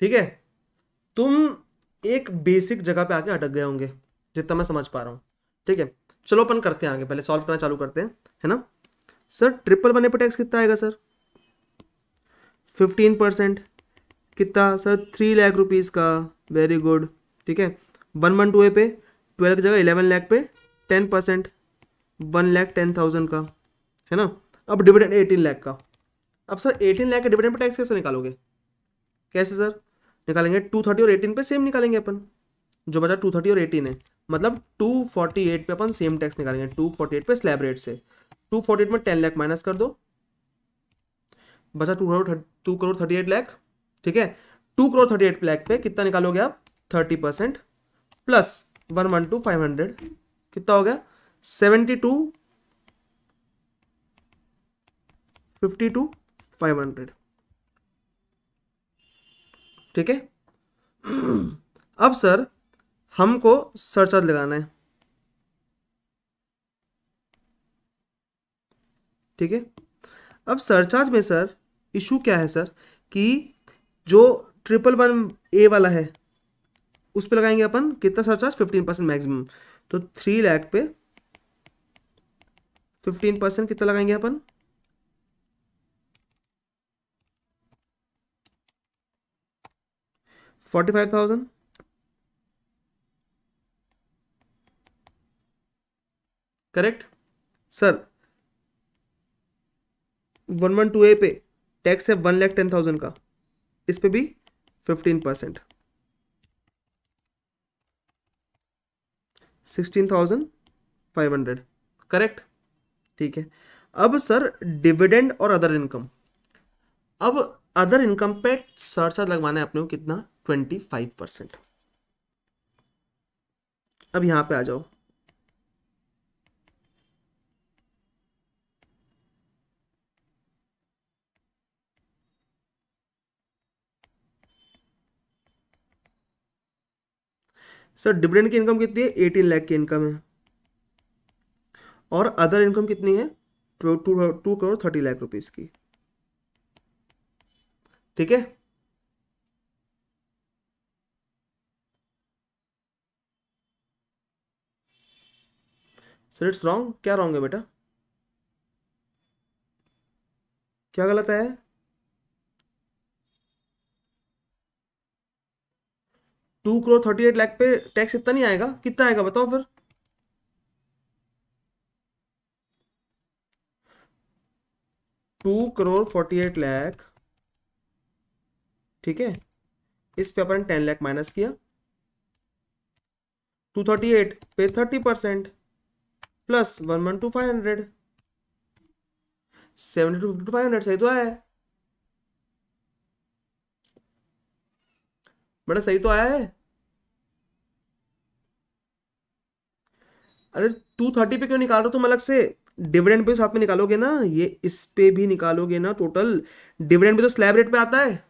ठीक है तुम एक बेसिक जगह पे आके अटक गए होंगे जितना मैं समझ पा रहा हूँ ठीक है चलो अपन करते हैं आगे पहले सॉल्व करना चालू करते हैं है ना सर ट्रिपल बने पर टैक्स कितना आएगा सर फिफ्टीन परसेंट कितना सर थ्री लाख रुपीज़ का वेरी गुड ठीक है वन वन टू ए पे ट्वेल्व की जगह इलेवन लाख पे ten percent one lakh ten thousand का है ना अब डिविडेंड एटीन लाख का अब सर एटीन लाख का डिविडेंड पर टैक्स कैसे निकालोगे कैसे सर निकालेंगे टू थर्टी और एटीन पे सेम निकालेंगे अपन जो बचा टू थर्टी और एटीन है मतलब टू फोर्टी एट पे अपन सेम टैक्स निकालेंगे टू फोर्टी एट पे स्लैब रेट से टू फोर्टी एट में टेन लाख माइनस कर दो बचा two crore two crore thirty eight lakh ठीक है two crore thirty eight lakh पे कितना निकालोगे आप thirty percent plus one one two five hundred कितना हो गया seventy two fifty two five hundred ठीक है अब सर हमको सरचार्ज लगाना है ठीक है अब सरचार्ज में सर इशू क्या है सर कि जो ट्रिपल वन ए वाला है उस पर लगाएंगे अपन कितना सरचार्ज फिफ्टीन परसेंट मैक्सिमम तो थ्री लाख पे फिफ्टीन परसेंट कितना लगाएंगे अपन forty five thousand correct sir one one two A पे टैक्स है वन लैख टेन थाउजेंड का इस पे भी fifteen percent sixteen thousand five hundred correct ठीक है अब सर डिविडेंड और अदर इनकम अब अदर इनकम पे सरसर लगवाना है अपने को कितना ट्वेंटी फाइव परसेंट अब यहां पे आ जाओ सर डिविडेंड की इनकम कितनी है एटीन लाख की इनकम है और अदर इनकम कितनी है two crore thirty lakh rupees की ठीक है सर इट्स रॉन्ग क्या रॉन्ग है बेटा क्या गलत है two crore thirty eight lakh पे टैक्स इतना नहीं आएगा कितना आएगा बताओ फिर two crore forty eight lakh ठीक है इस पे अपन टेन लैख माइनस किया टू थर्टी एट पे thirty percent plus one one two five hundred seventy two fifty five hundred सही तो आया है बड़ा सही तो आया है अरे टू थर्टी पे क्यों निकाल रहे हो तुम अलग से डिविडेंड पे साथ में निकालोगे ना ये इस पे भी निकालोगे ना टोटल डिविडेंड भी तो स्लैब रेट पे आता है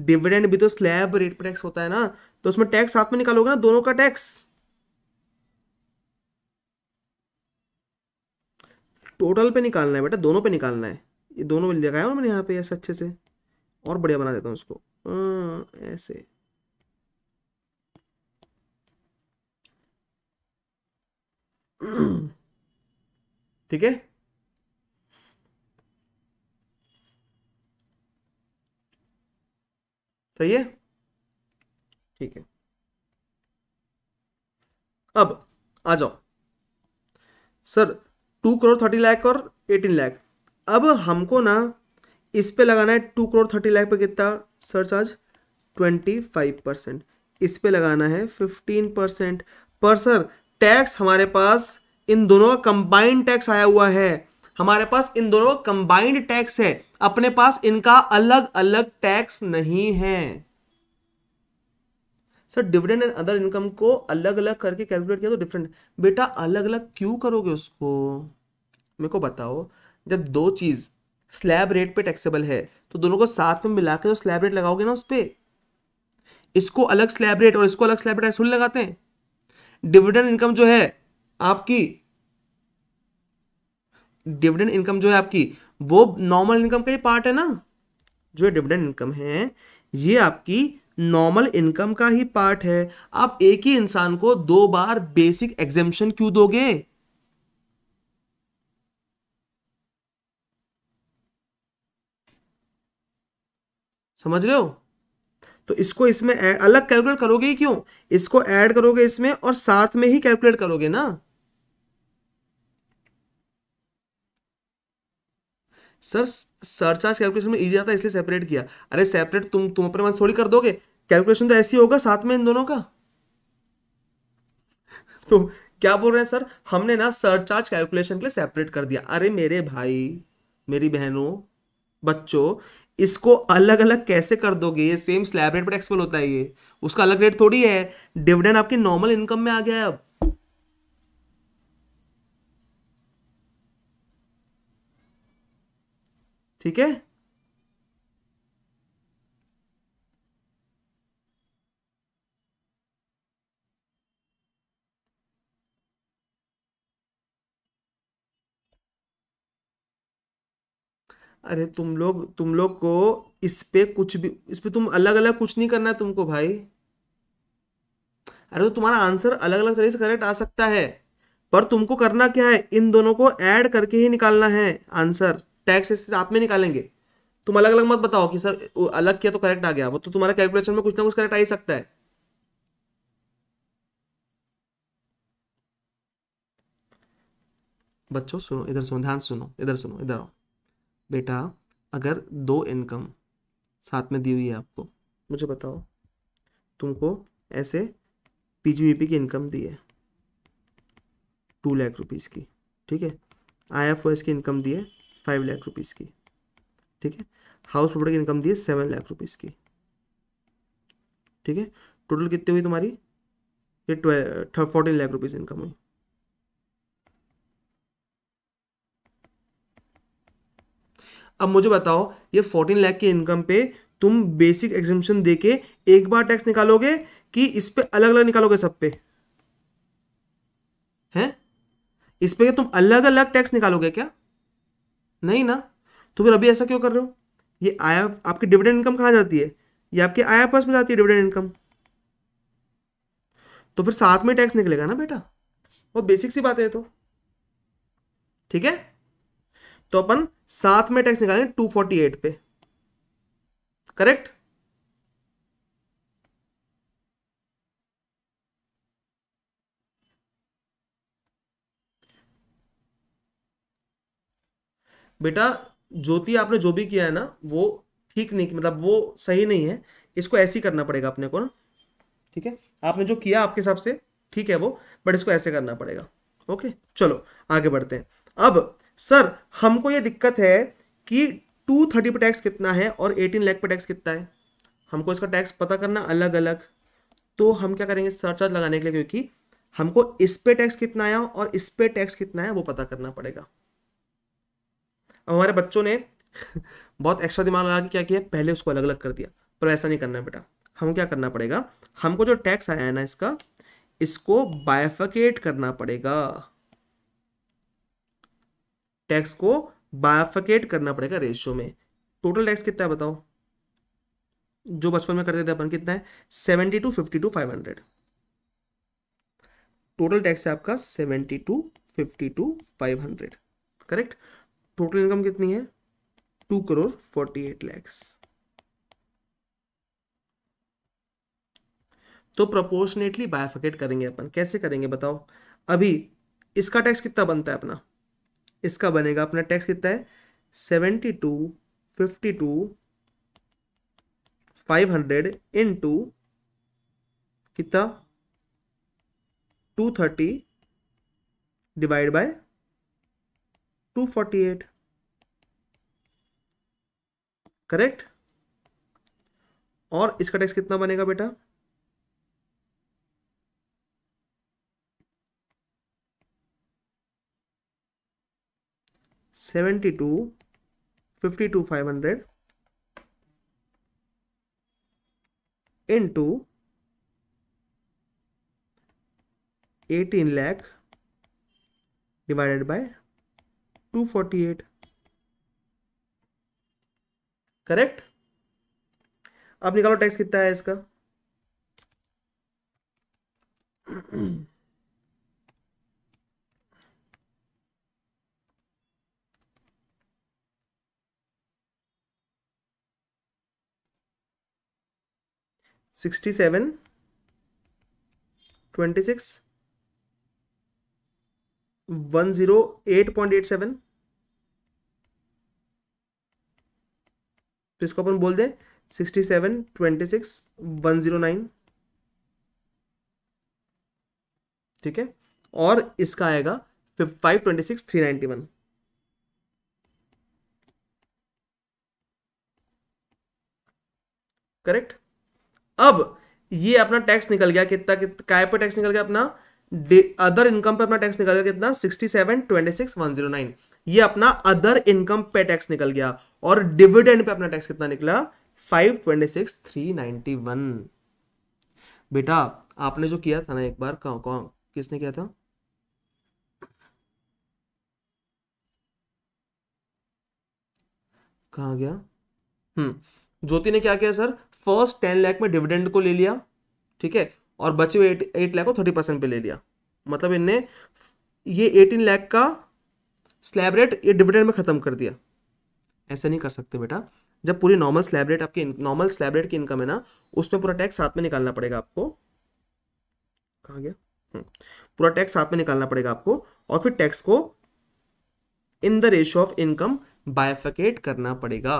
डिविडेंड भी तो स्लैब रेट पर टैक्स होता है ना तो उसमें टैक्स साथ में निकालोगे ना दोनों का टैक्स टोटल पे निकालना है बेटा दोनों पे निकालना है ये दोनों मिल लगाया ना मैंने यहाँ पे ऐसे अच्छे से और बढ़िया बना देता हूँ उसको हाँ, ऐसे ठीक है सही है ठीक है अब आ जाओ sir two crore thirty lakh और एटीन लाख अब हमको ना इस पे लगाना है टू करोड़ थर्टी लाख पे कितना surcharge twenty five percent इस पे लगाना है फिफ्टीन परसेंट पर सर टैक्स हमारे पास इन दोनों का कंबाइंड टैक्स आया हुआ है हमारे पास इन दोनों का कंबाइंड टैक्स है अपने पास इनका अलग अलग टैक्स नहीं है sir dividend and other income को अलग अलग करके कैलकुलेट किया तो डिफरेंट बेटा अलग अलग क्यों करोगे उसको मेरे को बताओ जब दो चीज स्लैब रेट पे टैक्सेबल है तो दोनों को साथ में मिला के तो स्लैब रेट लगाओगे ना उस पर इसको अलग स्लैब रेट और इसको अलग स्लैब रेट लगाते हैं डिविडेंड इनकम जो है आपकी डिविडेंड इनकम जो है आपकी वो नॉर्मल इनकम का ही पार्ट है ना जो डिविडेंड इनकम है ये आपकी नॉर्मल इनकम का ही पार्ट है आप एक ही इंसान को दो बार बेसिक एग्जेम्पन क्यों दोगे समझ रहे हो तो इसको इसमें अलग कैलकुलेट करोगे ही क्यों इसको ऐड करोगे इसमें और साथ में ही कैलकुलेट करोगे ना सर सरचार्ज कैलकुलेशन में ईजी आता है इसलिए सेपरेट किया अरे सेपरेट तुम तुम अपने मन थोड़ी कर दोगे कैलकुलेशन तो ऐसी होगा साथ में इन दोनों का तो क्या बोल रहे हैं सर हमने ना सरचार्ज कैलकुलेशन के लिए सेपरेट कर दिया अरे मेरे भाई मेरी बहनों बच्चों इसको अलग अलग कैसे कर दोगे ये सेम स्लैब रेट पर एक्सपेल होता है ये उसका अलग रेट थोड़ी है डिविडेंड आपकी नॉर्मल इनकम में आ गया है अब ठीक है अरे तुम लोग तुम लोग को इस पे कुछ भी इस पे तुम अलग अलग कुछ नहीं करना है तुमको भाई अरे तो तुम्हारा आंसर अलग अलग तरीके से करेक्ट आ सकता है पर तुमको करना क्या है इन दोनों को ऐड करके ही निकालना है आंसर टैक्स इस आप में निकालेंगे तुम अलग अलग मत बताओ कि सर अलग किया तो करेक्ट आ गया वो तो तुम्हारा कैलकुलेशन में कुछ ना कुछ करेक्ट आ ही सकता है बच्चों सुनो इधर सुनो ध्यान सुनो इधर सुनो इधर आओ बेटा अगर दो इनकम साथ में दी हुई है आपको मुझे बताओ तुमको ऐसे पीजीवीपी की इनकम दी है टू लाख रुपीज़ की ठीक है आई एफ ओ एस की इनकम दी है फाइव लाख रुपीस की ठीक है हाउस प्रॉपर्टी की इनकम दी है सेवन लाख रुपीज़ की ठीक है टोटल कितनी हुई तुम्हारी ये twelve fourteen lakh rupees income हुई अब मुझे बताओ ये फोर्टीन लाख की इनकम पे तुम बेसिक दे देके एक बार टैक्स निकालोगे कि इस पर अलग अलग निकालोगे सब पे हैं इस पे तुम अलग अलग टैक्स निकालोगे क्या नहीं ना तो फिर अभी ऐसा क्यों कर रहे हो ये आया आपकी डिविडेंड इनकम कहाँ जाती है ये आपके आया पास में जाती है डिविडेंड इनकम तो फिर साथ में टैक्स निकलेगा ना बेटा बहुत बेसिक सी बात है तो ठीक है तो अपन साथ में टैक्स निकालेंगे टू फोर्टी एट पे करेक्ट बेटा ज्योति आपने जो भी किया है ना वो ठीक नहीं मतलब वो सही नहीं है इसको ऐसे ही करना पड़ेगा अपने को ना ठीक है आपने जो किया आपके हिसाब से ठीक है वो बट इसको ऐसे करना पड़ेगा ओके चलो आगे बढ़ते हैं अब सर हमको ये दिक्कत है कि टू थर्टी पर टैक्स कितना है और एटीन लैख पर टैक्स कितना है हमको इसका टैक्स पता करना अलग अलग तो हम क्या करेंगे सरचार्ज लगाने के लिए क्योंकि हमको इस पे टैक्स कितना आया और इस पे टैक्स कितना है वो पता करना पड़ेगा अब हमारे बच्चों ने बहुत एक्स्ट्रा दिमाग लगा के क्या किया पहले उसको अलग अलग कर दिया पर ऐसा नहीं करना है बेटा हम क्या करना पड़ेगा हमको जो टैक्स आया है ना इसका इसको बायफकेट करना पड़ेगा टैक्स को बायफकेट करना पड़ेगा रेशियो में टोटल टैक्स कितना है बताओ जो बचपन में करते थे अपन कितना है seventy two fifty two five hundred total tax है आपका seventy two fifty two five hundred correct total income कितनी है two crore forty eight lakhs तो प्रोपोर्शनेटली बायफकेट करेंगे अपन कैसे करेंगे बताओ अभी इसका टैक्स कितना बनता है अपना इसका बनेगा अपना टैक्स कितना है seventy two fifty two five hundred into कितना two thirty divide by 248 correct और इसका टैक्स कितना बनेगा बेटा seventy two fifty two five hundred into eighteen lakh divided by 248 correct अब निकालो टैक्स कितना है इसका sixty seven twenty six one zero eight point eight seven तो इसको अपन बोल दें sixty seven twenty six one zero nine ठीक है और इसका आएगा five twenty six three ninety one correct अब ये अपना टैक्स निकल गया कितना काय पर टैक्स निकल गया अपना अदर इनकम पे अपना टैक्स निकल गया कितना sixty seven twenty six one zero nine ये अपना अदर इनकम पे टैक्स निकल गया और डिविडेंड पे अपना टैक्स कितना निकला five twenty six three ninety one बेटा आपने जो किया था ना एक बार कौन कौन किसने किया था कहा गया हम्म ज्योति ने क्या किया सर फर्स्ट टेन लाख में डिविडेंड को ले लिया ठीक है और बचे हुए एट एट लैख को थर्टी परसेंट पर ले लिया मतलब इनने ये एटीन लैख का स्लैब रेट ये डिविडेंड में ख़त्म कर दिया ऐसा नहीं कर सकते बेटा जब पूरी नॉर्मल स्लैब रेट आपकी नॉर्मल स्लैब रेट की इनकम है ना उसमें पूरा टैक्स साथ में निकालना पड़ेगा आपको कहा गया हम्म। पूरा टैक्स साथ में निकालना पड़ेगा आपको और फिर टैक्स को in the ratio of income bifurcate करना पड़ेगा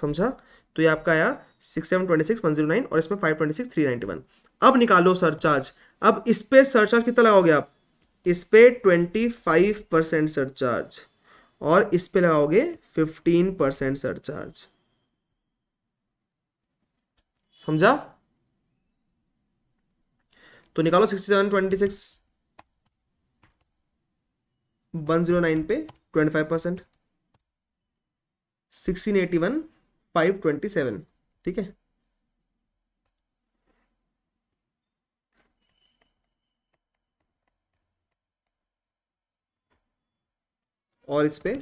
समझा तो ये आपका आया six seven twenty six one zero nine और इसमें five twenty six three ninety one अब निकालो सरचार्ज अब इस पे सरचार्ज कितना लगाओगे आप इस पे ट्वेंटी फाइव परसेंट सरचार्ज और इस पे लगाओगे फिफ्टीन परसेंट सरचार्ज समझा तो निकालो sixty seven twenty six one zero nine पे twenty five percent sixteen eighty one five twenty seven ठीक है और इस पे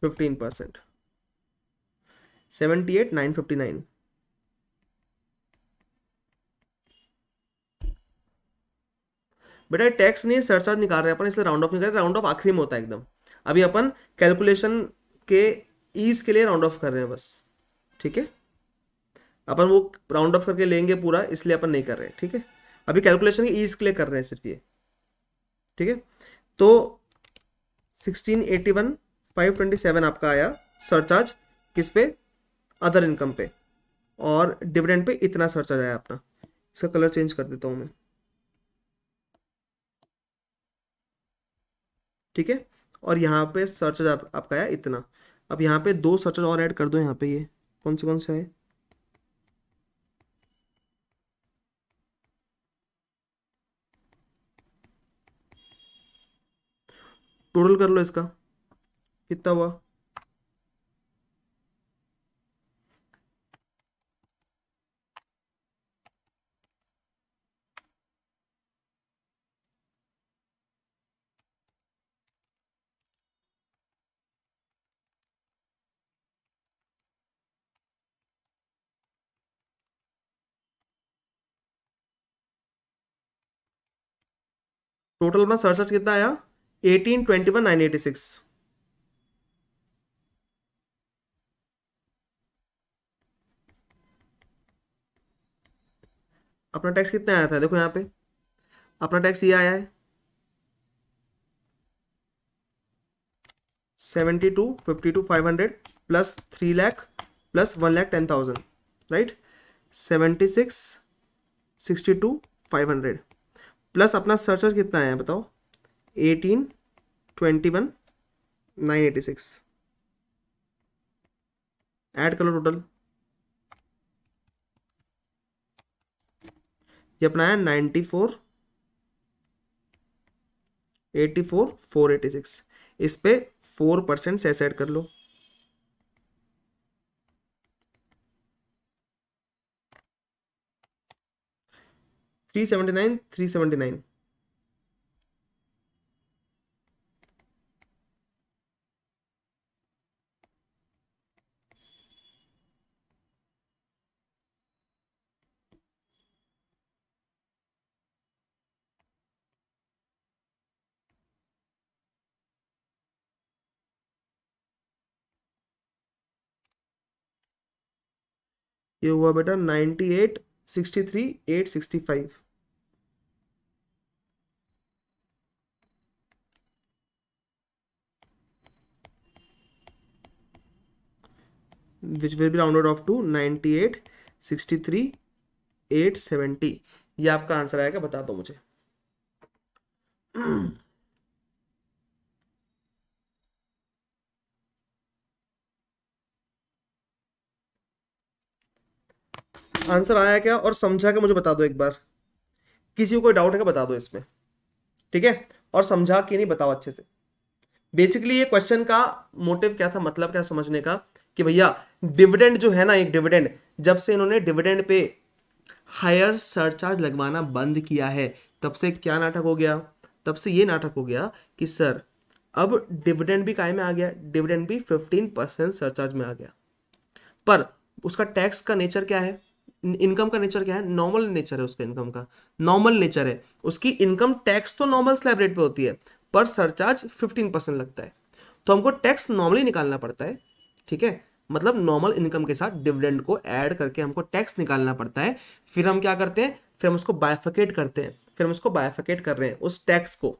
fifteen percent seventy eight nine fifty nine बेटा टैक्स नहीं सरचार्ज निकाल रहे हैं अपन इसलिए राउंड ऑफ निकाल रहे राउंड ऑफ आखिरी में होता है एकदम अभी अपन कैलकुलेशन के ईज के लिए राउंड ऑफ कर रहे हैं बस ठीक है अपन वो राउंड ऑफ करके लेंगे पूरा इसलिए अपन नहीं कर रहे ठीक है थीके? अभी कैलकुलेशन ईज के लिए कर रहे हैं सिर्फ ये ठीक है तो 1681 527 आपका आया सरचार्ज किस पे अदर इनकम पे और डिविडेंड पे इतना सरचार्ज आया अपना इसका कलर चेंज कर देता हूँ मैं ठीक है और यहाँ पे सर्च आप, आपका आया इतना अब यहाँ पे दो सर्चेज और ऐड कर दो यहाँ पे ये कौन से कौन से है टोटल कर लो इसका कितना हुआ टोटल अपना सड़सठ कितना आया eighteen twenty one nine eighty six अपना टैक्स कितना आया था देखो यहाँ पे अपना टैक्स ये आया है seventy two fifty two five hundred plus three lakh plus one lakh ten thousand right seventy six sixty two five hundred plus अपना सर्चर कितना है बताओ eighteen twenty one nine eighty six add कर लो टोटल ये अपना है ninety four eighty four four eighty six इस पर फोर परसेंट सेस एड कर लो three seventy nine three seventy nine ये हुआ बेटा ninety eight sixty three eight sixty five which of two ninety eight sixty three eight seventy ये आपका आंसर आएगा बता दो मुझे आंसर आया क्या और समझा के मुझे बता दो एक बार किसी को कोई डाउट है क्या बता दो इसमें ठीक है और समझा के नहीं बताओ अच्छे से बेसिकली ये क्वेश्चन का मोटिव क्या था मतलब क्या समझने का कि भैया डिविडेंड जो है ना एक डिविडेंड जब से इन्होंने डिविडेंड पे हायर सरचार्ज लगवाना बंद किया है तब से क्या नाटक हो गया तब से ये नाटक हो गया कि सर अब डिविडेंड भी काय में आ गया डिविडेंड भी फिफ्टीन परसेंट सरचार्ज में आ गया पर उसका टैक्स का नेचर क्या है इनकम का नेचर क्या है नॉर्मल नेचर है उसका इनकम का नॉर्मल नेचर है उसकी इनकम टैक्स तो नॉर्मल स्लैब रेट पर होती है पर सरचार्ज 15 परसेंट लगता है तो हमको टैक्स नॉर्मली निकालना पड़ता है ठीक है मतलब नॉर्मल इनकम के साथ डिविडेंड को ऐड करके हमको टैक्स निकालना पड़ता है फिर हम क्या करते हैं फिर हम उसको बायफकेट करते हैं फिर हम उसको बायफकेट कर रहे हैं उस टैक्स को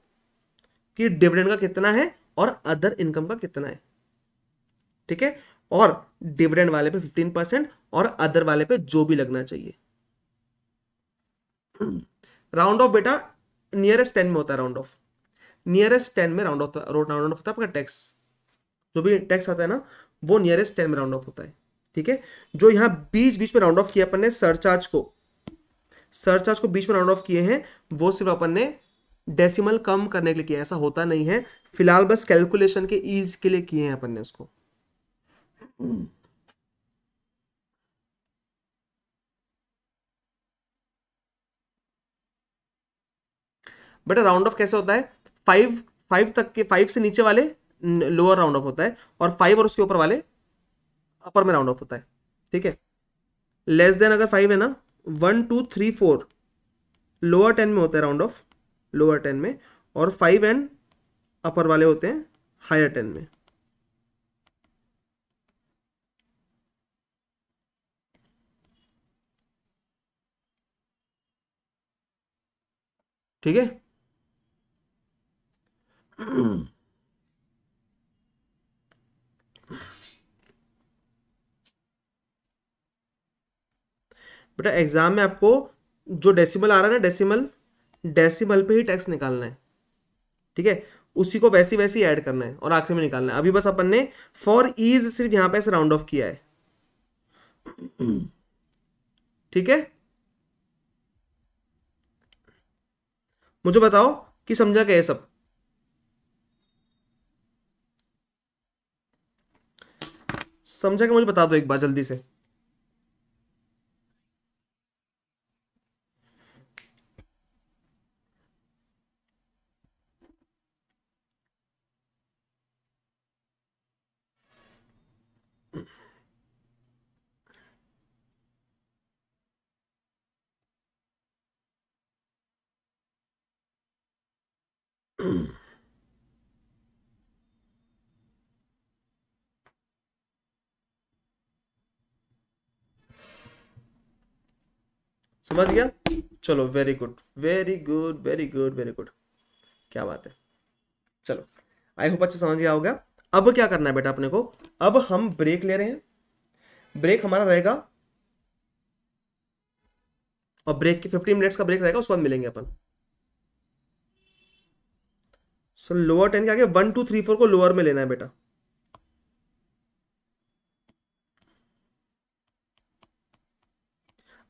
कि डिविडेंड का कितना है और अदर इनकम का कितना है ठीक है और डिविडेंड वाले पे 15 परसेंट और अदर वाले पे जो भी लगना चाहिए राउंड ऑफ बेटा नियरेस्ट टेन में होता है राउंड ऑफ नियरेस्ट टेन में राउंड ऑफ राउंड ऑफ होता है आपका टैक्स जो भी टैक्स आता है ना वो नियरेस्ट टेन में राउंड ऑफ होता है ठीक है जो यहां बीच बीच में राउंड ऑफ किया अपन ने सरचार्ज को सरचार्ज को बीच में राउंड ऑफ किए हैं वो सिर्फ अपन ने डेसिमल कम करने के लिए किया ऐसा होता नहीं है फिलहाल बस कैलकुलेशन के ईज के लिए किए हैं अपन ने उसको बेटा राउंड ऑफ कैसे होता है फाइव फाइव तक के फाइव से नीचे वाले लोअर राउंड ऑफ होता है और फाइव और उसके ऊपर वाले अपर में राउंड ऑफ होता है ठीक है लेस देन अगर फाइव है ना one two three four lower ten में होता है राउंड ऑफ लोअर टेन में और फाइव एंड अपर वाले होते हैं हायर टेन में ठीक है हम्म। बेटा एग्जाम में आपको जो डेसिमल आ रहा है ना डेसिमल डेसिमल पे ही टैक्स निकालना है ठीक है उसी को वैसी वैसी ऐड करना है और आखिर में निकालना है अभी बस अपन ने फॉर ईज सिर्फ यहां पे ऐसे राउंड ऑफ किया है ठीक है मुझे बताओ कि समझा क्या है सब समझा के मुझे बता दो एक बार जल्दी से समझ गया चलो very good very good very good very good क्या बात है चलो आई होप अच्छा समझ गया होगा अब क्या करना है बेटा अपने को अब हम ब्रेक ले रहे हैं ब्रेक हमारा रहेगा और ब्रेक के फिफ्टीन मिनट्स का ब्रेक रहेगा उसके बाद मिलेंगे अपन सो लोअर टेन के आगे वन टू थ्री फोर को लोअर में लेना है बेटा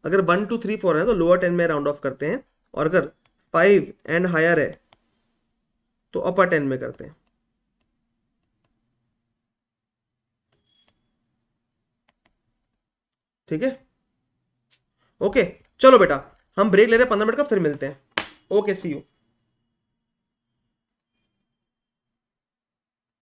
अगर वन टू थ्री फोर है तो लोअर टेन में राउंड ऑफ करते हैं और अगर फाइव एंड हायर है तो अपर टेन में करते हैं ठीक है ओके चलो बेटा हम ब्रेक ले रहे हैं पंद्रह मिनट का फिर मिलते हैं ओके सी यू